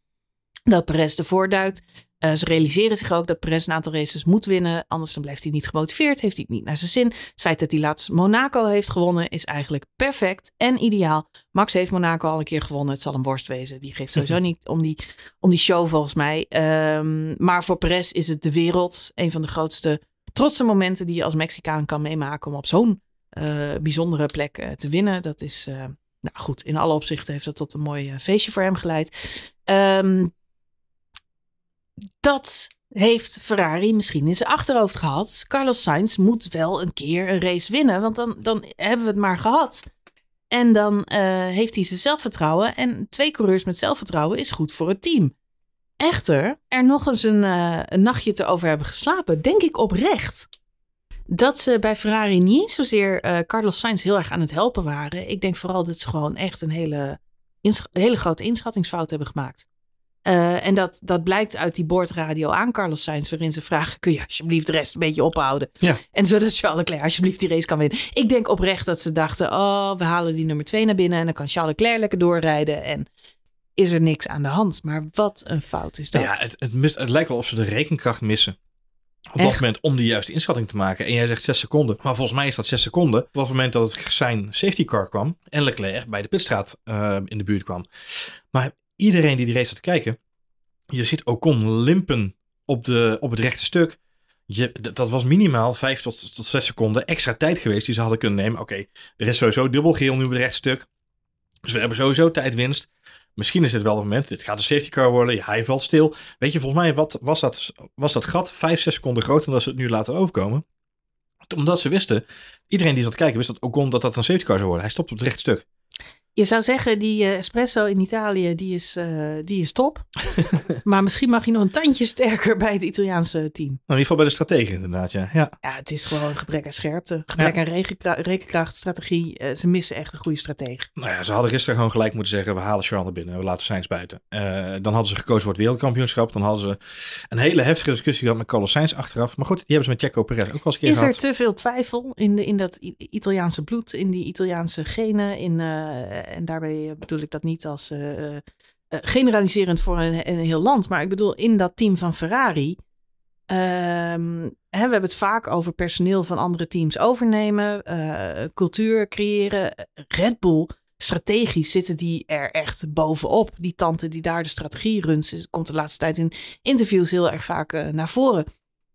[SPEAKER 1] dat Perez ervoor duikt. Eh, ze realiseren zich ook dat Perez een aantal races moet winnen. Anders dan blijft hij niet gemotiveerd, heeft hij het niet naar zijn zin. Het feit dat hij laatst Monaco heeft gewonnen is eigenlijk perfect en ideaal. Max heeft Monaco al een keer gewonnen. Het zal een worst wezen. Die geeft sowieso niet om die, om die show volgens mij. Ehm, maar voor Perez is het de wereld. Een van de grootste trotse momenten die je als Mexicaan kan meemaken. Om op zo'n eh, bijzondere plek eh, te winnen. Dat is... Nou goed, in alle opzichten heeft dat tot een mooi feestje voor hem geleid. Um, dat heeft Ferrari misschien in zijn achterhoofd gehad. Carlos Sainz moet wel een keer een race winnen, want dan, dan hebben we het maar gehad. En dan eh, heeft hij zijn zelfvertrouwen. En twee coureurs met zelfvertrouwen is goed voor het team. Echter, er nog eens een, eh, nachtje te over hebben geslapen, denk ik oprecht. Dat ze bij Ferrari niet eens zozeer eh, Carlos Sainz heel erg aan het helpen waren. Ik denk vooral dat ze gewoon echt een hele, hele grote inschattingsfout hebben gemaakt. Eh, en dat, dat blijkt uit die boordradio aan Carlos Sainz, waarin ze vragen: kun je alsjeblieft de rest een beetje ophouden? En zodat Charles Leclerc alsjeblieft die race kan winnen. Ik denk oprecht dat ze dachten: oh, we halen die nummer twee naar binnen en dan kan Charles Leclerc lekker doorrijden. En is er niks aan de hand. Maar wat een fout is dat. Ja, het,
[SPEAKER 2] het, het lijkt wel of ze de rekenkracht missen. Op dat moment om de juiste inschatting te maken. En jij zegt 6 seconden. Maar volgens mij is dat 6 seconden. Op het moment dat het zijn safety car kwam. En Leclerc bij de pitstraat eh, in de buurt kwam. Maar iedereen die die race zat te kijken, je ziet Ocon limpen op, de, op het rechte stuk. Je, dat was minimaal 5 tot, tot 6 seconden extra tijd geweest die ze hadden kunnen nemen. Oké, er is sowieso dubbel geel nu op het stuk. Dus we hebben sowieso tijdwinst. Misschien is dit wel het moment. Dit gaat een safety car worden. hij valt stil. Weet je, volgens mij wat, was, dat, was dat gat 5, 6 seconden groter dan dat ze het nu laten overkomen. Omdat ze wisten, iedereen die zat kijken wist dat Ocon dat dat een safety car zou worden. Hij stopt op het rechte stuk.
[SPEAKER 1] Je zou zeggen, die eh, espresso in Italië, die is, eh, die is top. maar misschien mag je nog een tandje sterker bij het Italiaanse team. in
[SPEAKER 2] ieder geval bij de strategen inderdaad, ja. Ja,
[SPEAKER 1] ja het is gewoon gebrek aan scherpte. Gebrek aan rekenkracht, strategie. Eh, ze missen echt een goede stratege.
[SPEAKER 2] Nou ja, ze hadden gisteren gewoon gelijk moeten zeggen, we halen Charles binnen. We laten Sainz buiten. dan hadden ze gekozen voor het wereldkampioenschap. Dan hadden ze een hele heftige discussie gehad met Carlos Sainz achteraf. Maar goed, die hebben ze met Checo Perez ook wel eens een keer is gehad. Is er
[SPEAKER 1] te veel twijfel in, de, in dat Italiaanse bloed, in die Italiaanse genen, in en daarbij bedoel ik dat niet als eh, eh, eh, generaliserend voor een, een, heel land. Maar ik bedoel, in dat team van Ferrari. Ehm, hè, we hebben het vaak over personeel van andere teams overnemen, cultuur creëren. Red Bull, strategisch zitten die er echt bovenop. Die tante die daar de strategie runt, komt de laatste tijd in interviews heel erg vaak naar voren.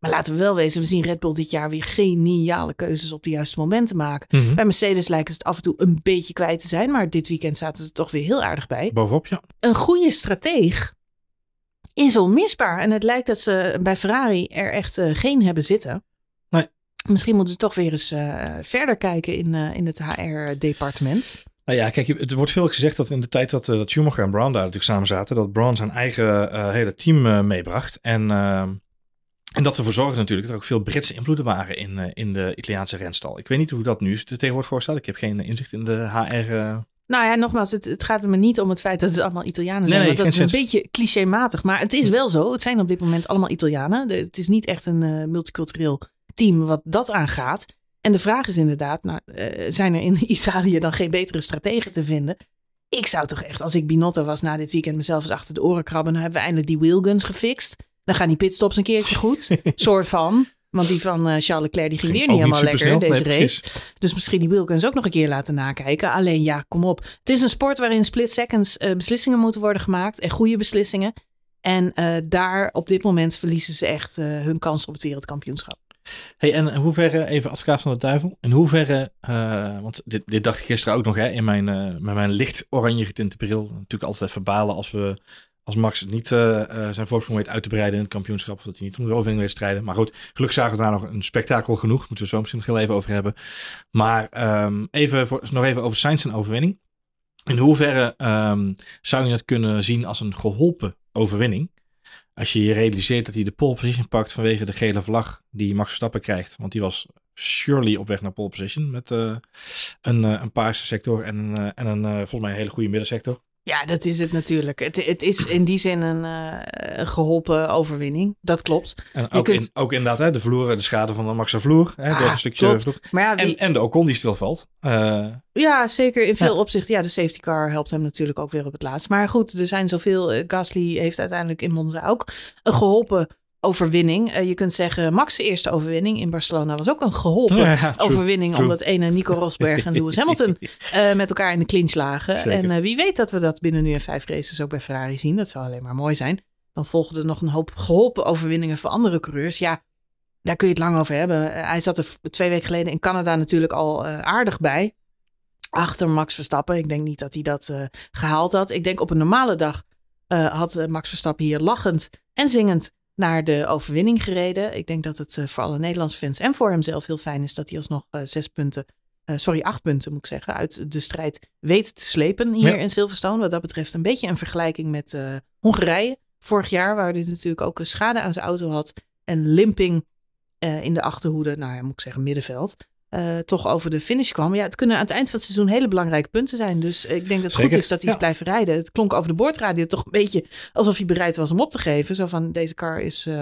[SPEAKER 1] Maar laten we wel wezen, we zien Red Bull dit jaar weer geniale keuzes op de juiste momenten maken. Mhm. Bij Mercedes lijken ze het af en toe een beetje kwijt te zijn, maar dit weekend zaten ze toch weer heel aardig bij. Bovenop, ja. Een goede strateeg is onmisbaar. En het lijkt dat ze bij Ferrari er echt eh, geen hebben zitten. Nee. Misschien moeten ze toch weer eens eh, verder kijken in, eh, in het HR-departement.
[SPEAKER 2] Nou ja, kijk, het wordt veel gezegd dat in de tijd dat, dat Schumacher en Brown daar natuurlijk samen zaten, dat Brown zijn eigen hele team meebracht. En ehm, en dat ervoor zorgde natuurlijk dat er ook veel Britse invloeden waren in, eh, in de Italiaanse renstal. Ik weet niet hoe dat nu tegenwoordig voorstelt. Ik heb geen eh, inzicht in de HR. Eh.
[SPEAKER 1] Nou ja, nogmaals, het, het, gaat me niet om het feit dat het allemaal Italianen zijn. Nee, dat is een beetje clichématig. Maar het is wel zo. Het zijn op dit moment allemaal Italianen. het is niet echt een multicultureel team wat dat aangaat. En de vraag is inderdaad, nou, zijn er in Italië dan geen betere strategen te vinden? Ik zou toch echt, als ik Binotto was na dit weekend, mezelf eens achter de oren krabben. hebben we eindelijk die wheelguns gefixt. Dan gaan die pitstops een keertje goed. soort van. Want die van eh, Charles Leclerc die ging, ging weer niet helemaal lekker in deze race. Dus misschien die Wilkins ook nog een keer laten nakijken. Alleen ja, kom op. Het is een sport waarin split seconds eh, beslissingen moeten worden gemaakt. En goede beslissingen. En eh, daar op dit moment verliezen ze echt hun kans op het wereldkampioenschap.
[SPEAKER 2] Hey, en in hoeverre, even advocaat van de duivel, in hoeverre, uh, want dit, dit dacht ik gisteren ook nog hè, in mijn, met mijn licht oranje getinte bril, natuurlijk altijd verbalen als we als Max het niet eh, eh, zijn voorsprong weet uit te breiden in het kampioenschap, of dat hij niet om de overwinning weet strijden. Maar goed, gelukkig zagen we daar nog een spektakel genoeg. Moeten we zo misschien nog heel even over hebben. Maar ehm, even voor, nog even over Sainz en overwinning. In hoeverre ehm, zou je het kunnen zien als een geholpen overwinning? Als je je realiseert dat hij de pole position pakt vanwege de gele vlag die Max Verstappen krijgt. Want die was surely op weg naar pole position met eh, een, een paarse sector en, en een volgens mij een hele goede middensector.
[SPEAKER 1] Ja, dat is het natuurlijk. Het, het is in die zin een eh, geholpen overwinning. Dat klopt. En ook, in,
[SPEAKER 2] ook inderdaad, hè, de vloer, de schade van de Maxa vloer. Hè, ah, stukje en, en de Ocon die stilvalt. Eh,
[SPEAKER 1] ja, zeker. In veel opzichten. Ja, de safety car helpt hem natuurlijk ook weer op het laatst. Maar goed, er zijn zoveel. Eh, Gasly heeft uiteindelijk in Monza ook een geholpen overwinning. Eh, je kunt zeggen, Max' eerste overwinning in Barcelona was ook een geholpen overwinning. Omdat ene Nico Rosberg en Lewis Hamilton eh, met elkaar in de clinch lagen. En eh, wie weet dat we dat binnen nu een vijf races ook bij Ferrari zien. Dat zou alleen maar mooi zijn. Dan volgden er nog een hoop geholpen overwinningen voor andere coureurs. Ja, daar kun je het lang over hebben. Hij zat er twee weken geleden in Canada natuurlijk al aardig bij. Achter Max Verstappen. Ik denk niet dat hij dat gehaald had. Ik denk op een normale dag had Max Verstappen hier lachend en zingend naar de overwinning gereden. Ik denk dat het eh, voor alle Nederlandse fans en voor hemzelf heel fijn is dat hij alsnog eh, zes punten, eh, sorry, acht punten moet ik zeggen, uit de strijd weet te slepen hier in Silverstone. Wat dat betreft een beetje een vergelijking met Hongarije vorig jaar, waar hij natuurlijk ook schade aan zijn auto had en limping in de achterhoede, nou ja, moet ik zeggen middenveld. Eh, toch over de finish kwam. Ja, het kunnen aan het eind van het seizoen hele belangrijke punten zijn. Dus ik denk dat het goed is dat hij ja. is blijven rijden. Het klonk over de boordradio toch een beetje alsof hij bereid was om op te geven. Zo van, deze car is... Eh,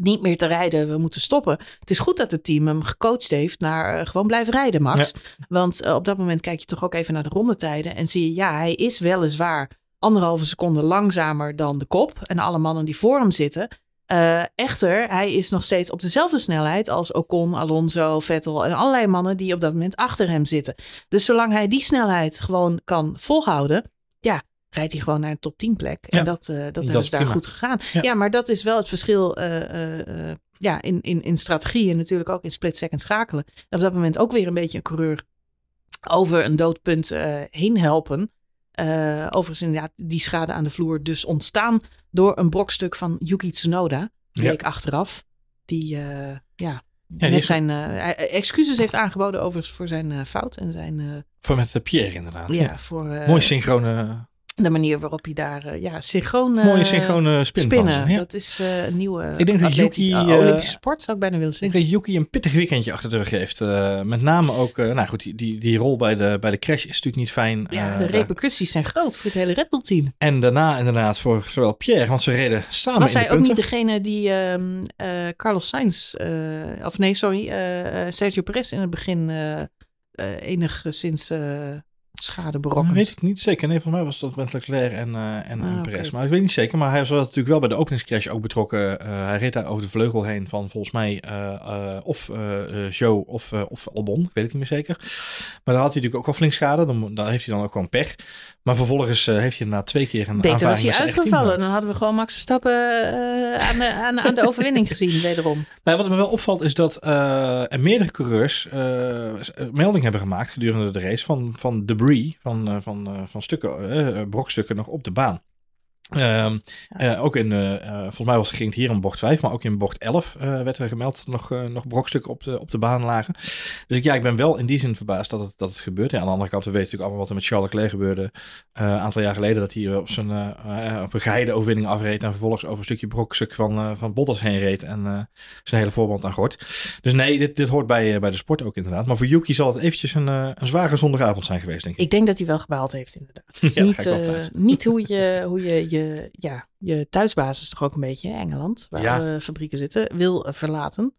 [SPEAKER 1] niet meer te rijden, we moeten stoppen. Het is goed dat het team hem gecoacht heeft naar eh, gewoon blijven rijden, Max. Want op dat moment kijk je toch ook even naar de rondetijden en zie je, ja, hij is weliswaar anderhalve seconde langzamer dan de kop en alle mannen die voor hem zitten. Uh, echter, hij is nog steeds op dezelfde snelheid als Ocon, Alonso, Vettel en allerlei mannen die op dat moment achter hem zitten. Dus zolang hij die snelheid gewoon kan volhouden, ja, rijdt hij gewoon naar een top 10 plek. En dat, uh, dat, dat hebben ze daar goed gegaan. Ja. maar dat is wel het verschil eh, ja, in, in, in strategie en natuurlijk ook in split second schakelen. En op dat moment ook weer een beetje een coureur over een doodpunt heen helpen. Uh, overigens inderdaad die schade aan de vloer dus ontstaan door een brokstuk van Yuki Tsunoda. Week achteraf. Die, uh, ja, ja, net zijn eh, excuses heeft aangeboden overigens voor zijn fout en zijn...
[SPEAKER 2] voor met Pierre inderdaad. Ja, Mooi synchrone
[SPEAKER 1] de manier waarop hij daar eh, ja, synchroon... Mooie eh, synchrone Spinnen, dat is eh, een nieuwe ik denk dat Yuki, Olympische
[SPEAKER 2] sport, zou ik bijna willen zeggen. Ik denk dat Yuki een pittig weekendje achter de rug heeft. met name ook, nou goed, die, die, die rol bij de, bij de crash is natuurlijk niet fijn. Ja, de
[SPEAKER 1] repercussies zijn groot voor het hele Red Bull team.
[SPEAKER 2] En daarna inderdaad voor zowel Pierre, want ze reden samen Was in hij ook niet
[SPEAKER 1] degene die ehm, Carlos Sainz, of nee, sorry, Sergio Perez in het begin enigszins
[SPEAKER 2] schade berokkend. Weet ik niet zeker. Nee, van mij was dat met Leclerc en, uh, en, en ah, Perez. Maar ik weet niet zeker. Maar hij was natuurlijk wel bij de openingscrash ook betrokken. Eh, hij reed daar over de vleugel heen van volgens mij eh, of Joe of, of Albon. Ik weet het niet meer zeker. Maar daar had hij natuurlijk ook wel flink schade. Dan, heeft hij dan ook gewoon pech. Maar vervolgens eh, heeft hij na twee keer een Beter was hij uitgevallen.
[SPEAKER 1] Dan hadden we gewoon Max stappen eh, aan, de, aan, de overwinning gezien,
[SPEAKER 2] wederom. Nou, wat me wel opvalt is dat uh, meerdere coureurs melding hebben gemaakt gedurende de race van, van debris, van, van, van stukken, brokstukken nog op de baan. Ehm, eh, ook in, eh, eh, volgens mij was, ging het hier een bocht 5, maar ook in bocht 11 werd er gemeld nog, nog brokstukken op de, op de baan lagen. Dus ik, ja, ik ben wel in die zin verbaasd dat het, dat het gebeurt. Ja, aan de andere kant, we weten natuurlijk allemaal wat er met Charles Leclerc gebeurde een aantal jaar geleden. Dat hij op zijn op een geheide overwinning afreed en vervolgens over een stukje brokstuk van, van Bottas heen reed en zijn hele voorband aan gort. Dus nee, dit, dit hoort bij, bij de sport ook inderdaad. Maar voor Yuki zal het eventjes een, een zware zondagavond zijn geweest, denk ik. Ik
[SPEAKER 1] denk dat hij wel gebaald heeft inderdaad. Dus niet, hoe je, hoe je, je ja, je thuisbasis toch ook een beetje, Engeland, waar ja. fabrieken zitten, wil eh, verlaten.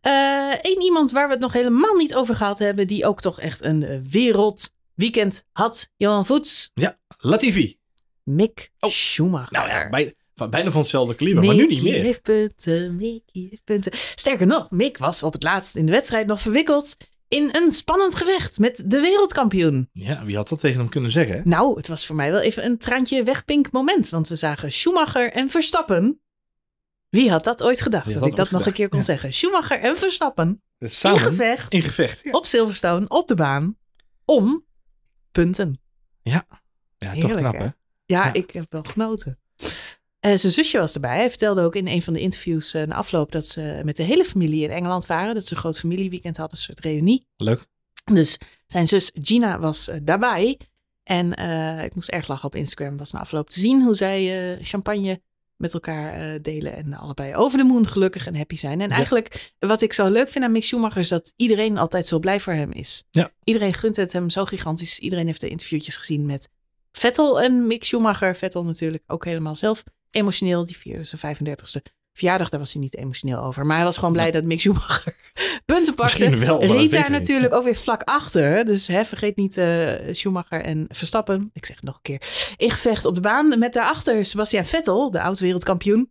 [SPEAKER 1] Eén eh, iemand waar we het nog helemaal niet over gehad hebben, die ook toch echt een eh, wereldweekend had, Johan Voets.
[SPEAKER 2] Ja, Latifi. Mick oh. Schumacher. Nou ja, bij, van, bijna van hetzelfde klima, maar nu niet meer. heeft
[SPEAKER 1] punten, Mick punten. Sterker nog, Mick was op het laatst in de wedstrijd nog verwikkeld in een spannend gevecht met de wereldkampioen.
[SPEAKER 2] Ja, wie had dat tegen hem kunnen zeggen?
[SPEAKER 1] Nou, het was voor mij wel even een traantje wegpink moment, want we zagen Schumacher en Verstappen. Wie had dat ooit gedacht, dat, ik dat nog een keer kon zeggen? Schumacher en Verstappen
[SPEAKER 2] eh, in gevecht, in gevecht
[SPEAKER 1] op Silverstone, op de baan, om punten.
[SPEAKER 2] Ja, ja toch knap hè?
[SPEAKER 1] ja, ik heb wel genoten. Eh, zijn zusje was erbij. Hij vertelde ook in een van de interviews eh, na afloop dat ze met de hele familie in Engeland waren. Dat ze een groot familieweekend hadden, een soort reunie. Leuk. Dus zijn zus Gina was eh, daarbij. En ik moest erg lachen op Instagram, was na afloop te zien hoe zij champagne met elkaar delen. En allebei over de moon gelukkig en happy zijn. En eigenlijk wat ik zo leuk vind aan Mick Schumacher is dat iedereen altijd zo blij voor hem is. Ja. Iedereen gunt het hem zo gigantisch. Iedereen heeft de interviewtjes gezien met Vettel en Mick Schumacher. Vettel natuurlijk ook helemaal zelf emotioneel. Die vierde zijn 35ste verjaardag. Daar was hij niet emotioneel over. Maar hij was gewoon blij dat Mick Schumacher punten pakte. Reed Rita natuurlijk ook weer vlak achter. Dus hè, vergeet niet eh, Schumacher en Verstappen. Ik zeg het nog een keer. Ingevecht op de baan met daarachter Sebastian Vettel, de oud-wereldkampioen.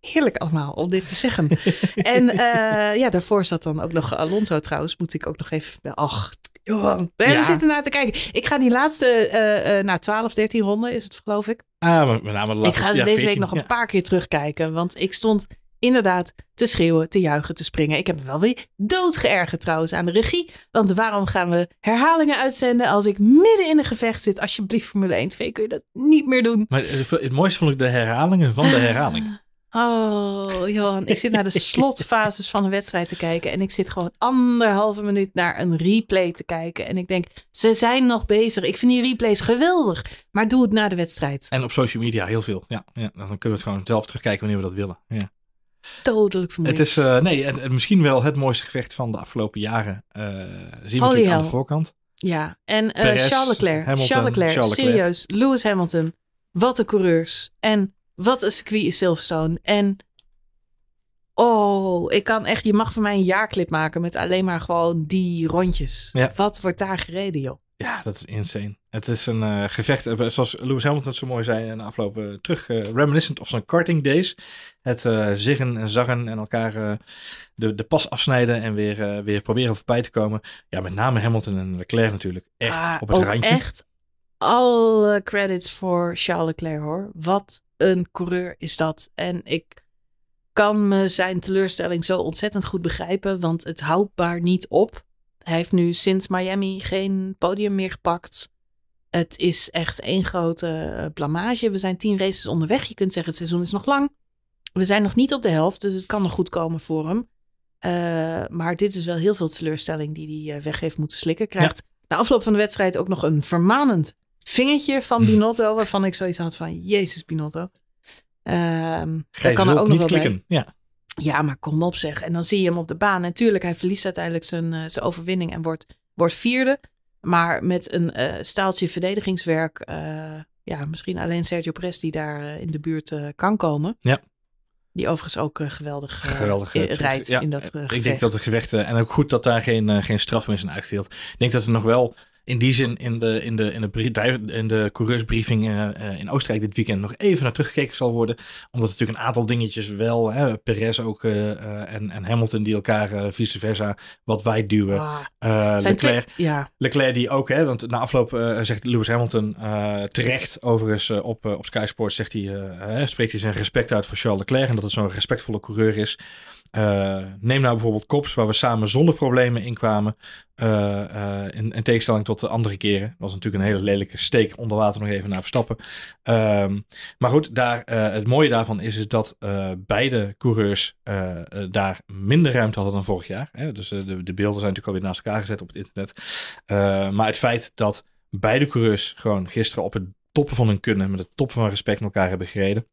[SPEAKER 1] Heerlijk allemaal om dit te zeggen. en eh, ja, daarvoor zat
[SPEAKER 2] dan ook nog Alonso
[SPEAKER 1] trouwens. Moet ik ook nog even... Ach, Johan. We ja. zitten naar te kijken. Ik ga die laatste, uh, uh, nou 12, 13 ronden is het geloof ik.
[SPEAKER 2] Ah, met name laatste, ik ga dus deze week nog een
[SPEAKER 1] paar keer terugkijken. Want ik stond inderdaad te schreeuwen, te juichen, te springen. Ik heb me wel weer doodgeërgerd trouwens aan de regie. Want waarom gaan we herhalingen uitzenden als ik midden in een gevecht zit? Alsjeblieft, Formule 1 TV, kun je dat niet meer doen.
[SPEAKER 2] Maar eh, het mooiste vond ik de herhalingen van de herhalingen.
[SPEAKER 1] Oh, Johan, ik zit naar de slotfases van de wedstrijd te kijken. En ik zit gewoon anderhalve minuut naar een replay te kijken. En ik denk, ze zijn nog bezig. Ik vind die replays geweldig. Maar doe het na de wedstrijd.
[SPEAKER 2] En op social media heel veel. Ja, ja dan kunnen we het gewoon zelf terugkijken wanneer we dat willen. Ja.
[SPEAKER 1] Dodelijk vermoeiend. Het
[SPEAKER 2] is eh, nee, het, misschien wel het mooiste gevecht van de afgelopen jaren. Eh, zien we Holy natuurlijk aan de voorkant. Ja, en eh, Charles Leclerc. Charles Leclerc, Charles Leclerc.
[SPEAKER 1] serieus. Lewis Hamilton. Wat een coureurs. En wat een circuit is Silverstone. En oh, ik kan echt, je mag voor mij een jaarclip maken met alleen maar gewoon die rondjes. Wat wordt daar gereden, joh?
[SPEAKER 2] Ja, dat is insane. Het is een eh, gevecht, eh, zoals Lewis Hamilton zo mooi zei in de afgelopen eh, terug, reminiscent of zijn karting days. Het zingen ziggen en zaggen en elkaar de, de pas afsnijden en weer, weer proberen voorbij te komen. Ja, met name Hamilton en Leclerc natuurlijk. Echt ah, op het randje. Echt
[SPEAKER 1] alle credits voor Charles Leclerc hoor. Wat een coureur is dat. En ik kan me zijn teleurstelling zo ontzettend goed begrijpen, want het houdt maar niet op. Hij heeft nu sinds Miami geen podium meer gepakt. Het is echt één grote eh, blamage. We zijn tien races onderweg. Je kunt zeggen, het seizoen is nog lang. We zijn nog niet op de helft, dus het kan nog goed komen voor hem. Eh, maar dit is wel heel veel teleurstelling die hij eh, weg heeft moeten slikken. Krijgt na afloop van de wedstrijd ook nog een vermanend vingertje van Binotto, waarvan ik zoiets had van, jezus Binotto. Um, kan er ook nog wel klikken. Ja. ja, maar kom op zeg. En dan zie je hem op de baan. Natuurlijk, hij verliest uiteindelijk zijn, eh, zijn overwinning en wordt, wordt vierde. Maar met een eh, staaltje verdedigingswerk, eh, ja, misschien alleen Sergio Perez die daar in de buurt kan komen. Ja. Die overigens ook geweldig, geweldig rijdt in dat gevecht. Ik denk dat het
[SPEAKER 2] gevecht, en ook goed dat daar geen, geen straf meer is uitgedeeld. Ik denk dat er nog wel in die zin in de, in de, in de, in de coureursbriefing eh, eh, in Oostenrijk dit weekend nog even naar teruggekeken zal worden. Omdat natuurlijk een aantal dingetjes wel, hè, Perez ook eh, en, en Hamilton die elkaar vice versa wat wij duwen. Ah. Leclerc, twee, ja. Leclerc die ook, hè, want na afloop zegt Lewis Hamilton terecht overigens op, op Sky Sports zegt hij, spreekt hij zijn respect uit voor Charles Leclerc. En dat het zo'n respectvolle coureur is. Eh, neem nou bijvoorbeeld Kops, waar we samen zonder problemen in kwamen. Eh, eh, in, in, tegenstelling tot de andere keren. was natuurlijk een hele lelijke steek onder water nog even naar Verstappen. Ehm, maar goed, daar, het mooie daarvan is, is dat beide coureurs daar minder ruimte hadden dan vorig jaar. Hè? Dus de, de, beelden zijn natuurlijk alweer naast elkaar gezet op het internet. maar het feit dat beide coureurs gewoon gisteren op het toppen van hun kunnen, met het toppen van respect met elkaar hebben gereden.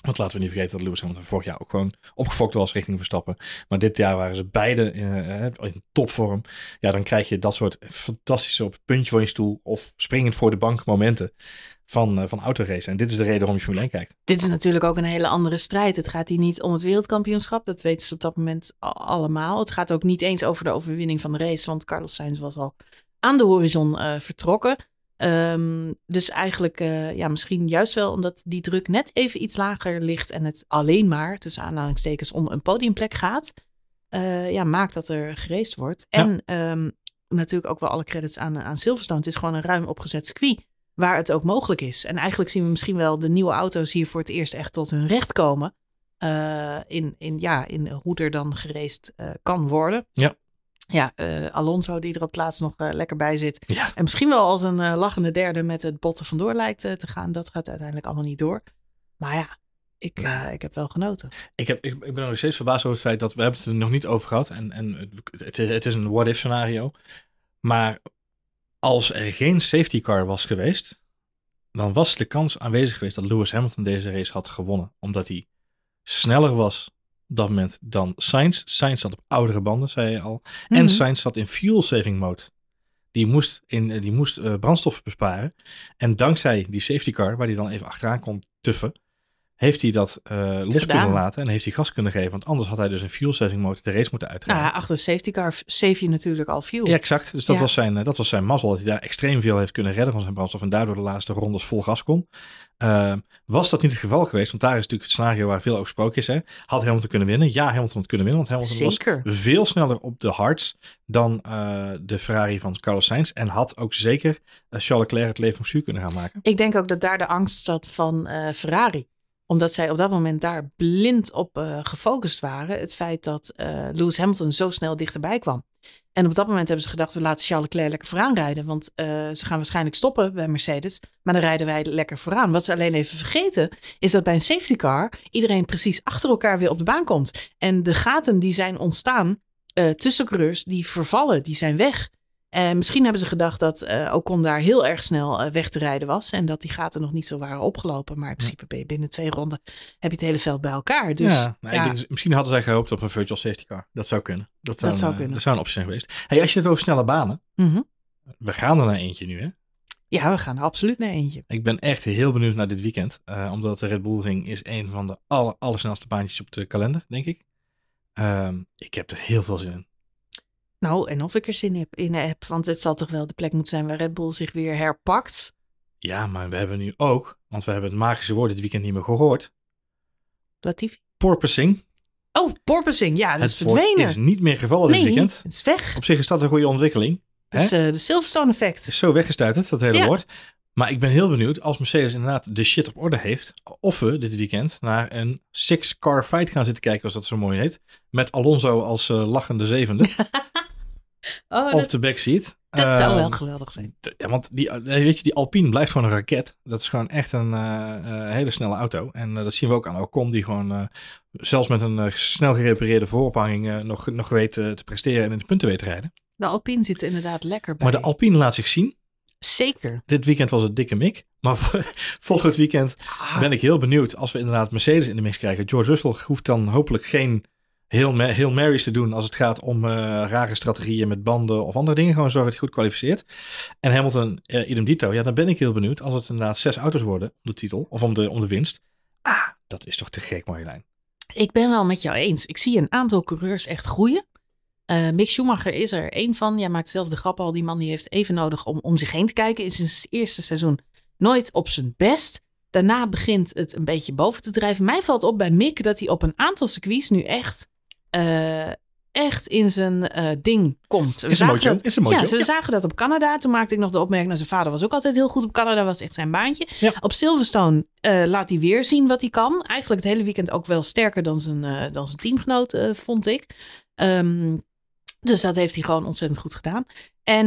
[SPEAKER 2] Want laten we niet vergeten dat Lewis Hamilton vorig jaar ook gewoon opgefokt was richting Verstappen. Maar dit jaar waren ze beide eh, eh, in topvorm. Ja, dan krijg je dat soort fantastische op puntje van je stoel of springend voor de bank momenten van, uh, van autoracen. En dit is de reden waarom je Formule 1 kijkt.
[SPEAKER 1] Dit is natuurlijk ook een hele andere strijd. Het gaat hier niet om het wereldkampioenschap. Dat weten ze op dat moment allemaal. Het gaat ook niet eens over de overwinning van de race. Want Carlos Sainz was al aan de horizon vertrokken. Ehm, dus eigenlijk, eh, ja, misschien juist wel omdat die druk net even iets lager ligt en het alleen maar, tussen aanhalingstekens, om een podiumplek gaat, eh, ja, maakt dat er gereest wordt. En ehm, natuurlijk ook wel alle credits aan, aan Silverstone. Het is gewoon een ruim opgezet circuit waar het ook mogelijk is. En eigenlijk zien we misschien wel de nieuwe auto's hier voor het eerst echt tot hun recht komen. Eh, in, in, ja, in hoe er dan gereest kan worden. Ja ja, eh, Alonso die er op plaats nog eh, lekker bij zit. En misschien wel als een eh, lachende derde met het botten vandoor lijkt te gaan. Dat gaat uiteindelijk allemaal niet door. Maar ja, ik,
[SPEAKER 2] ik heb wel genoten. Ik, heb, ik, ben nog steeds verbaasd over het feit dat we hebben het er nog niet over gehad. En, en het, het is een what-if scenario. Maar als er geen safety car was geweest, dan was de kans aanwezig geweest dat Lewis Hamilton deze race had gewonnen. Omdat hij sneller was op dat moment dan Science. Science zat op oudere banden, zei je al. En mhm. Science zat in fuel saving mode. Die moest, in, die moest eh, brandstof besparen. En dankzij die safety car, waar die dan even achteraan kon tuffen, heeft hij dat uh, los kunnen laten en heeft hij gas kunnen geven. Want anders had hij dus een fuel saving motor de race moeten uitrijden. Nou
[SPEAKER 1] ja, achter de safety car save je natuurlijk al fuel. Ja,
[SPEAKER 2] exact. Dus dat, was zijn, eh, dat was zijn mazzel. Dat hij daar extreem veel heeft kunnen redden van zijn brandstof. En daardoor de laatste rondes vol gas kon. Ehm, was dat niet het geval geweest? Want daar is natuurlijk het scenario waar veel over gesproken is. Hè? Had Hamilton kunnen winnen? Ja, Hamilton had kunnen winnen. Want Hamilton was veel sneller op de hards dan eh, de Ferrari van Carlos Sainz. En had ook zeker Charles Leclerc het leven kunnen gaan maken.
[SPEAKER 1] Ik denk ook dat daar de angst zat van Ferrari omdat zij op dat moment daar blind op eh, gefocust waren. Het feit dat eh, Lewis Hamilton zo snel dichterbij kwam. En op dat moment hebben ze gedacht, we laten Charles Leclerc lekker vooraan rijden. Want eh, ze gaan waarschijnlijk stoppen bij Mercedes. Maar dan rijden wij lekker vooraan. Wat ze alleen even vergeten, is dat bij een safety car iedereen precies achter elkaar weer op de baan komt. En de gaten die zijn ontstaan tussen coureurs, die vervallen, die zijn weg. En eh, misschien hebben ze gedacht dat eh, Ocon daar heel erg snel eh, weg te rijden was. En dat die gaten nog niet zo waren opgelopen. Maar in principe ben je binnen twee ronden heb je het hele veld bij elkaar. Dus, ja, nou, Denk,
[SPEAKER 2] misschien hadden zij gehoopt op een virtual safety car. Dat zou kunnen. Dat zou, kunnen. Dat zou een optie zijn geweest. Hey, als je het over snelle banen. Mhm. We gaan er naar eentje nu hè?
[SPEAKER 1] Ja, we gaan er absoluut naar eentje.
[SPEAKER 2] Ik ben echt heel benieuwd naar dit weekend. omdat de Red Bull Ring is een van de aller, allersnelste baantjes op de kalender, denk ik. Ehm, ik heb er heel veel zin in.
[SPEAKER 1] Nou, en of ik er zin heb, in heb. Want het zal toch wel de plek moeten zijn waar Red Bull zich weer herpakt.
[SPEAKER 2] Ja, maar we hebben nu ook, want we hebben het magische woord dit weekend niet meer gehoord. Latief. Porpoising.
[SPEAKER 1] Oh, porpoising. Ja, dat het is verdwenen. Het is
[SPEAKER 2] niet meer gevallen nee, dit weekend. het is weg. Op zich is dat een goede ontwikkeling. is uh, de Silverstone effect. Is zo weggestuiterd, dat hele woord. Maar ik ben heel benieuwd, als Mercedes inderdaad de shit op orde heeft, of we dit weekend naar een six-car fight gaan zitten kijken, als dat zo mooi heet, met Alonso als eh, lachende zevende.
[SPEAKER 1] Oh, op de backseat. Dat zou wel ehm, geweldig
[SPEAKER 2] zijn. Ja, want die, eh, weet je, die Alpine blijft gewoon een raket. Dat is gewoon echt een eh, eh, hele snelle auto. En dat zien we ook aan Ocon, die gewoon zelfs met een snel gerepareerde voorophanging nog, nog weet te presteren en in de punten weet te rijden.
[SPEAKER 1] De Alpine zit er inderdaad lekker bij. Maar
[SPEAKER 2] de Alpine laat zich zien.
[SPEAKER 1] Zeker.
[SPEAKER 2] Dit weekend was het dikke mik. Maar volgend weekend ben ik heel benieuwd als we inderdaad Mercedes in de mix krijgen. George Russell hoeft dan hopelijk geen heel, heel Marys te doen als het gaat om eh, rare strategieën met banden of andere dingen. Gewoon zorgen dat je goed kwalificeert. En Hamilton, uh, idem dito. Ja, dan ben ik heel benieuwd als het inderdaad zes auto's worden om de titel of om de, om de winst. Ah, dat is toch te gek, Marjolein.
[SPEAKER 1] Ik ben wel met jou eens. Ik zie een aantal coureurs echt groeien. Eh, Mick Schumacher is er één van. Jij maakt zelf de grap al. Die man die heeft even nodig om om zich heen te kijken. Is in zijn eerste seizoen nooit op zijn best. Daarna begint het een beetje boven te drijven. Mij valt op bij Mick dat hij op een aantal circuits nu echt eh, echt in zijn eh, ding komt. We is zagen mooie Ja, ze, zagen dat op Canada. Toen maakte ik nog de opmerking... dat nou, zijn vader was ook altijd heel goed op Canada. was echt zijn baantje. Op Silverstone eh, laat hij weer zien wat hij kan. Eigenlijk het hele weekend ook wel sterker dan zijn, dan zijn teamgenoot, vond ik. Ehm, dus dat heeft hij gewoon ontzettend goed gedaan. En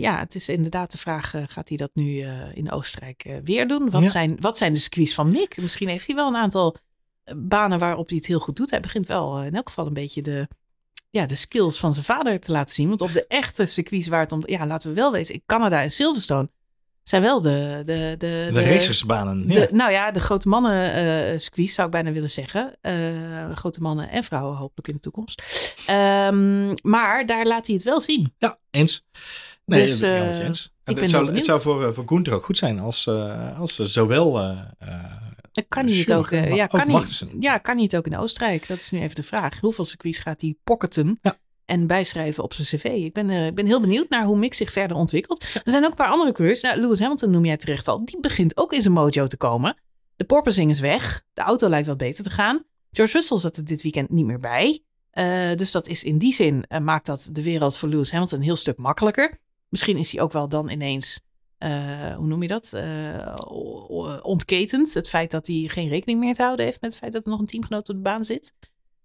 [SPEAKER 1] ja, het is inderdaad de vraag: gaat hij dat nu in Oostenrijk weer doen? Wat, zijn, wat zijn de squeeze van Mick? Misschien heeft hij wel een aantal banen waarop hij het heel goed doet. Hij begint wel eh, in elk geval een beetje de, ja, de skills van zijn vader te laten zien. Want op de echte circuits waar het om... Ja, laten we wel in Canada en Silverstone zijn wel de... De, de, de, de racersbanen. nou ja, de grote mannen uh, eh, squeeze zou ik bijna willen zeggen. Eh, grote mannen en vrouwen hopelijk in de toekomst. Ehm, maar daar laat hij het wel zien. Ja,
[SPEAKER 2] eens. Nee, dus, eens. En het, zou, het zou, voor, voor Gunther ook goed zijn als, als zowel dat
[SPEAKER 1] kan hij het ook, ja, kan ook hij, ja, kan hij het ook in Oostenrijk? Dat is nu even de vraag. Hoeveel circuits gaat hij pocketen en bijschrijven op zijn cv? Ik ben, eh, ben heel benieuwd naar hoe Mick zich verder ontwikkelt. Er zijn ook een paar andere coureurs. Nou, Lewis Hamilton noem jij terecht al. Die begint ook in zijn mojo te komen. De porpoising is weg. De auto lijkt wat beter te gaan. George Russell zat er dit weekend niet meer bij. Eh, dus dat is in die zin, eh, maakt dat de wereld voor Lewis Hamilton een heel stuk makkelijker. Misschien is hij ook wel dan ineens eh, hoe noem je dat? Uh, ontketend. Het feit dat hij geen rekening meer te houden heeft met het feit dat er nog een teamgenoot op de baan zit.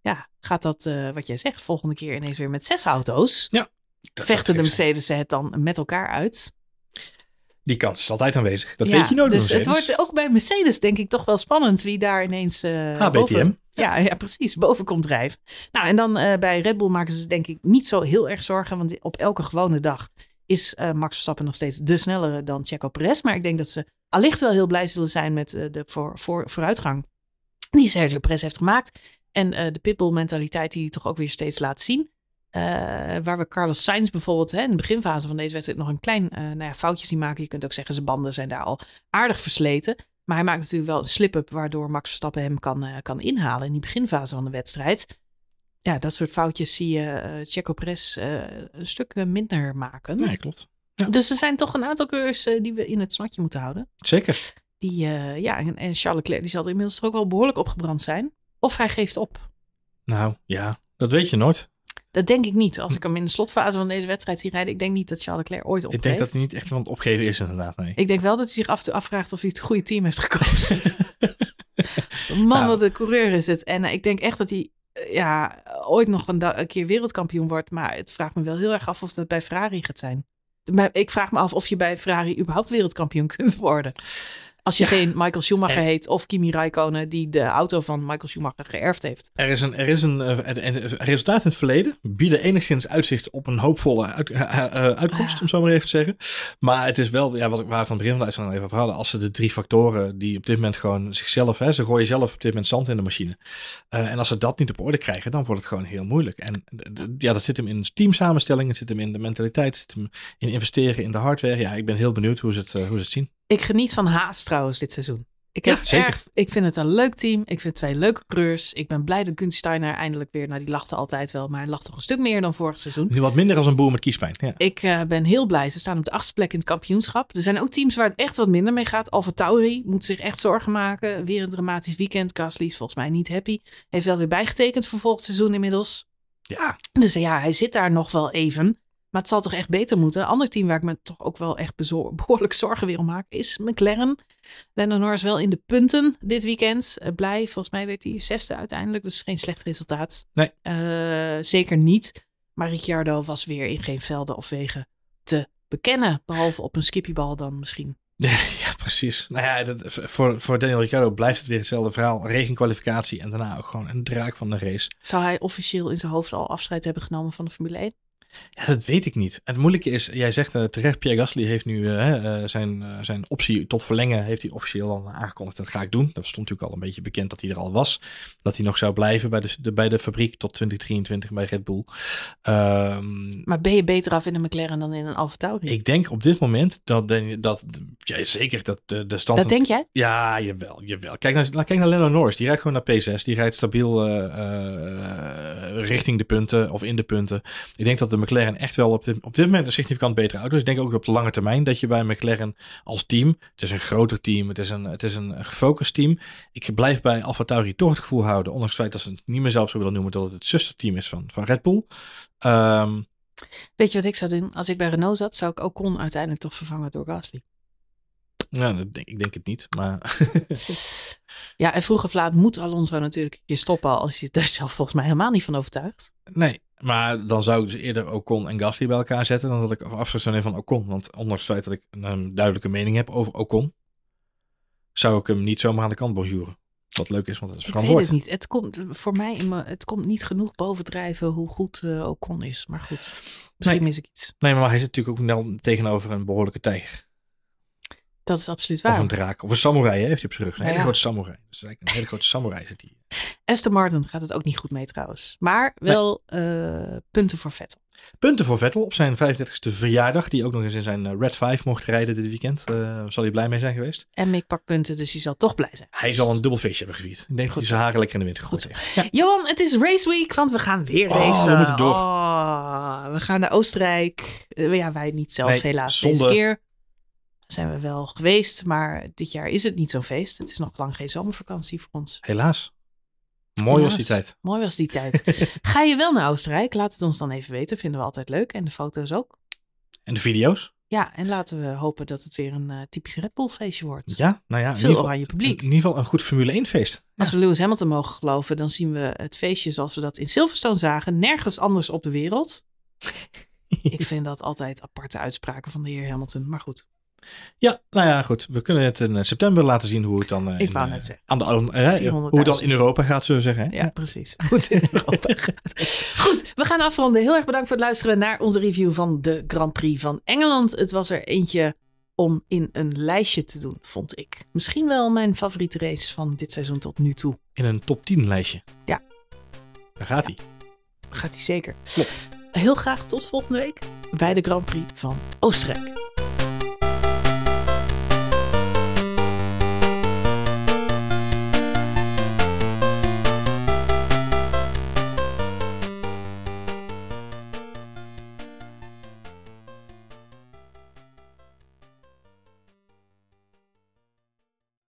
[SPEAKER 1] Ja, gaat dat, eh, wat jij zegt, volgende keer ineens weer met zes auto's? Ja. Vechten de Mercedes het dan met elkaar uit?
[SPEAKER 2] Die kans is altijd aanwezig. Dat weet je nooit. Dus het wordt
[SPEAKER 1] ook bij Mercedes, denk ik, toch wel spannend wie daar ineens. Uh, Boven, ja, ja, precies. Boven komt drijven. Nou, en dan bij Red Bull maken ze, dus, denk ik, niet zo heel erg zorgen. Want op elke gewone dag is eh, Max Verstappen nog steeds de snellere dan Checo Perez. Maar ik denk dat ze allicht wel heel blij zullen zijn met eh, de voor, voor, vooruitgang die Sergio Perez heeft gemaakt. En eh, de pitbull mentaliteit die hij toch ook weer steeds laat zien. waar we Carlos Sainz bijvoorbeeld hè, in de beginfase van deze wedstrijd nog een klein nou ja, foutje zien maken. Je kunt ook zeggen, zijn banden zijn daar al aardig versleten. Maar hij maakt natuurlijk wel een slip-up waardoor Max Verstappen hem kan, kan inhalen in die beginfase van de wedstrijd ja, dat soort foutjes zie je eh, Checo Press eh, een stuk eh, minder maken. Nee, klopt. Dus er zijn toch een aantal coureurs die we in het snatje moeten houden. Zeker. Die, ja, en, Charles Leclerc die zal inmiddels ook wel behoorlijk opgebrand zijn. Of hij geeft op.
[SPEAKER 2] Nou ja, dat weet je nooit.
[SPEAKER 1] Dat denk ik niet. Als ik hem in de slotfase van deze wedstrijd zie rijden, ik denk niet dat Charles Leclerc ooit opgeeft. Ik denk dat hij niet
[SPEAKER 2] echt van het opgeven is, inderdaad. Nee. Ik
[SPEAKER 1] denk wel dat hij zich af en toe afvraagt of hij het goede team heeft gekozen. Man, nou. wat een coureur is het. En ik denk echt dat hij ja, ooit nog een, keer wereldkampioen wordt. Maar het vraagt me wel heel erg af of dat bij Ferrari gaat zijn. Maar ik vraag me af of je bij Ferrari überhaupt wereldkampioen kunt worden. Als je geen Michael Schumacher heet of Kimi Räikkönen die de auto van Michael Schumacher geërfd heeft.
[SPEAKER 2] Er is een, er is een eh, eh, resultaat in het verleden bieden enigszins uitzicht op een hoopvolle eh, uitkomst, ah. om zo maar even te zeggen. Maar het is wel, ja, wat ik waar het het begin van de uitzending even over hadden, als ze de drie factoren die op dit moment gewoon zichzelf, hè, ze gooien zelf op dit moment zand in de machine. en als ze dat niet op orde krijgen, dan wordt het gewoon heel moeilijk. En ja, dat zit hem in teamsamenstelling, het zit hem in de mentaliteit, het zit hem in investeren in de hardware. Ja, ik ben heel benieuwd hoe ze het, hoe ze het zien.
[SPEAKER 1] Ik geniet van Haas trouwens dit seizoen. Ik, heb zeker. Erg, ik vind het een leuk team. Ik vind twee leuke coureurs. Ik ben blij dat Gunsteiner eindelijk weer... Nou, die lachte altijd wel, maar hij lachte toch een stuk meer dan vorig seizoen. Nu
[SPEAKER 2] wat minder als een boer met kiespijn. Ja.
[SPEAKER 1] Ik eh, ben heel blij. Ze staan op de achtste plek in het kampioenschap. Er zijn ook teams waar het echt wat minder mee gaat. Alfa Tauri moet zich echt zorgen maken. Weer een dramatisch weekend. Gasly is volgens mij niet happy. Heeft wel weer bijgetekend voor volgend seizoen inmiddels. Ja. Dus ja, hij zit daar nog wel even. Maar het zal toch echt beter moeten. Een ander team waar ik me toch ook wel echt behoorlijk zorgen weer om maak is McLaren. Lennon Norris wel in de punten dit weekend. Eh, blij, volgens mij werd hij zesde uiteindelijk. Dus geen slecht resultaat. Nee. Eh, zeker niet. Maar Ricciardo was weer in geen velden of wegen te bekennen. Behalve op een skippiebal dan misschien.
[SPEAKER 2] Ja, precies. Nou ja, dat, voor, voor Daniel Ricciardo blijft het weer hetzelfde verhaal. Regenkwalificatie en daarna ook gewoon een draak van de race.
[SPEAKER 1] Zou hij officieel in zijn hoofd al afscheid hebben genomen van de Formule 1?
[SPEAKER 2] Ja, dat weet ik niet. het moeilijke is, jij zegt eh, terecht, Pierre Gasly heeft nu eh, eh, zijn, zijn optie tot verlengen, heeft hij officieel al aangekondigd. Dat ga ik doen. Dat stond natuurlijk al een beetje bekend dat hij er al was. Dat hij nog zou blijven bij de, bij de fabriek tot 2023 bij Red Bull. Ehm,
[SPEAKER 1] maar ben je beter af in een McLaren dan in een Alfa Tauri? Ik
[SPEAKER 2] denk op dit moment dat, dat, dat zeker dat de, de stand... Dat denk jij? Ja, jawel, jawel. Kijk naar, kijk naar Lennon Norris. Die rijdt gewoon naar P6. Die rijdt stabiel richting de punten of in de punten. Ik denk dat de McLaren echt wel op dit, op dit moment een significant betere auto is. Ik denk ook op de lange termijn dat je bij McLaren als team, het is een groter team, het is een, het is een gefocust team. Ik blijf bij AlphaTauri toch het gevoel houden, ondanks het feit dat ze het niet meer zelf zo willen noemen, dat het het zusterteam is van, van Red Bull. Ehm,
[SPEAKER 1] Weet je wat ik zou doen? Als ik bij Renault zat, zou ik Ocon uiteindelijk toch vervangen door Gasly.
[SPEAKER 2] Nou, ja, ik denk het niet, maar...
[SPEAKER 1] ja, en vroeg of laat moet Alonso natuurlijk een keer stoppen als je daar zelf volgens mij helemaal niet van overtuigd.
[SPEAKER 2] Nee, maar dan zou ik dus eerder Ocon en Gasly bij elkaar zetten dan dat ik afscheid zou nemen van Ocon. Want ondanks het feit dat ik een ehm, duidelijke mening heb over Ocon, zou ik hem niet zomaar aan de kant bonjouren. Wat leuk is, want het is verantwoord. Ik weet het
[SPEAKER 1] niet. Het komt voor mij in het komt niet genoeg bovendrijven hoe goed uh, Ocon is. Maar
[SPEAKER 2] goed, misschien mis ik iets. Nee, maar hij zit natuurlijk ook wel tegenover een behoorlijke tijger.
[SPEAKER 1] Dat is absoluut waar. Of een
[SPEAKER 2] draak. Of een samurai hè, heeft hij op zijn rug. Een hele grote samurai. Dus eigenlijk een hele grote samurai zit hier.
[SPEAKER 1] Esther Martin gaat het ook
[SPEAKER 2] niet goed mee trouwens.
[SPEAKER 1] Maar wel eh, punten voor Vettel.
[SPEAKER 2] Punten voor Vettel op zijn 35e verjaardag. Die ook nog eens in zijn eh, Red 5 mocht rijden dit weekend. Eh, zal hij blij mee zijn geweest. En Mick pak punten, dus hij zal toch blij zijn. Hij zal een dubbel feestje hebben gevierd. Ik denk goed. dat hij zijn haren lekker in de wind gegooid heeft.
[SPEAKER 1] Johan, het is race week, want we gaan weer oh, racen. we moeten door.
[SPEAKER 2] Oh,
[SPEAKER 1] we gaan naar Oostenrijk. ja, wij niet zelf helaas zonder, deze keer zijn we wel geweest, maar dit jaar is het niet zo'n feest. Het is nog lang geen zomervakantie voor ons.
[SPEAKER 2] Helaas. Mooi was die tijd.
[SPEAKER 1] Mooi was die tijd. Ga je wel naar Oostenrijk? Laat het ons dan even weten. Vinden we altijd leuk. En de foto's ook.
[SPEAKER 2] En de video's?
[SPEAKER 1] Ja, en laten we hopen dat het weer een eh, typisch Red Bull feestje wordt. Ja, nou ja. Veel je publiek.
[SPEAKER 2] In, ieder geval een goed Formule 1 feest.
[SPEAKER 1] Als we Lewis Hamilton mogen geloven, dan zien we het feestje zoals we dat in Silverstone zagen. Nergens anders op de wereld. Ik vind dat altijd aparte uitspraken van de heer Hamilton. Maar goed.
[SPEAKER 2] Ja, nou ja, goed. We kunnen het in eh, september laten zien hoe het dan, eh, eh, aan de, hoe het dan in Europa gaat, zullen we zeggen. Hè? Ja, precies. Hoe het in Europa
[SPEAKER 1] gaat. Goed, we gaan afronden. Heel erg bedankt voor het luisteren naar onze review van de Grand Prix van Engeland. Het was er eentje om in een lijstje te doen, vond ik. Misschien wel mijn favoriete race van dit seizoen tot
[SPEAKER 2] nu toe. In een top 10 lijstje?
[SPEAKER 1] Ja. Daar gaat hij. Gaat hij zeker. Heel graag tot volgende week bij de Grand Prix van Oostenrijk.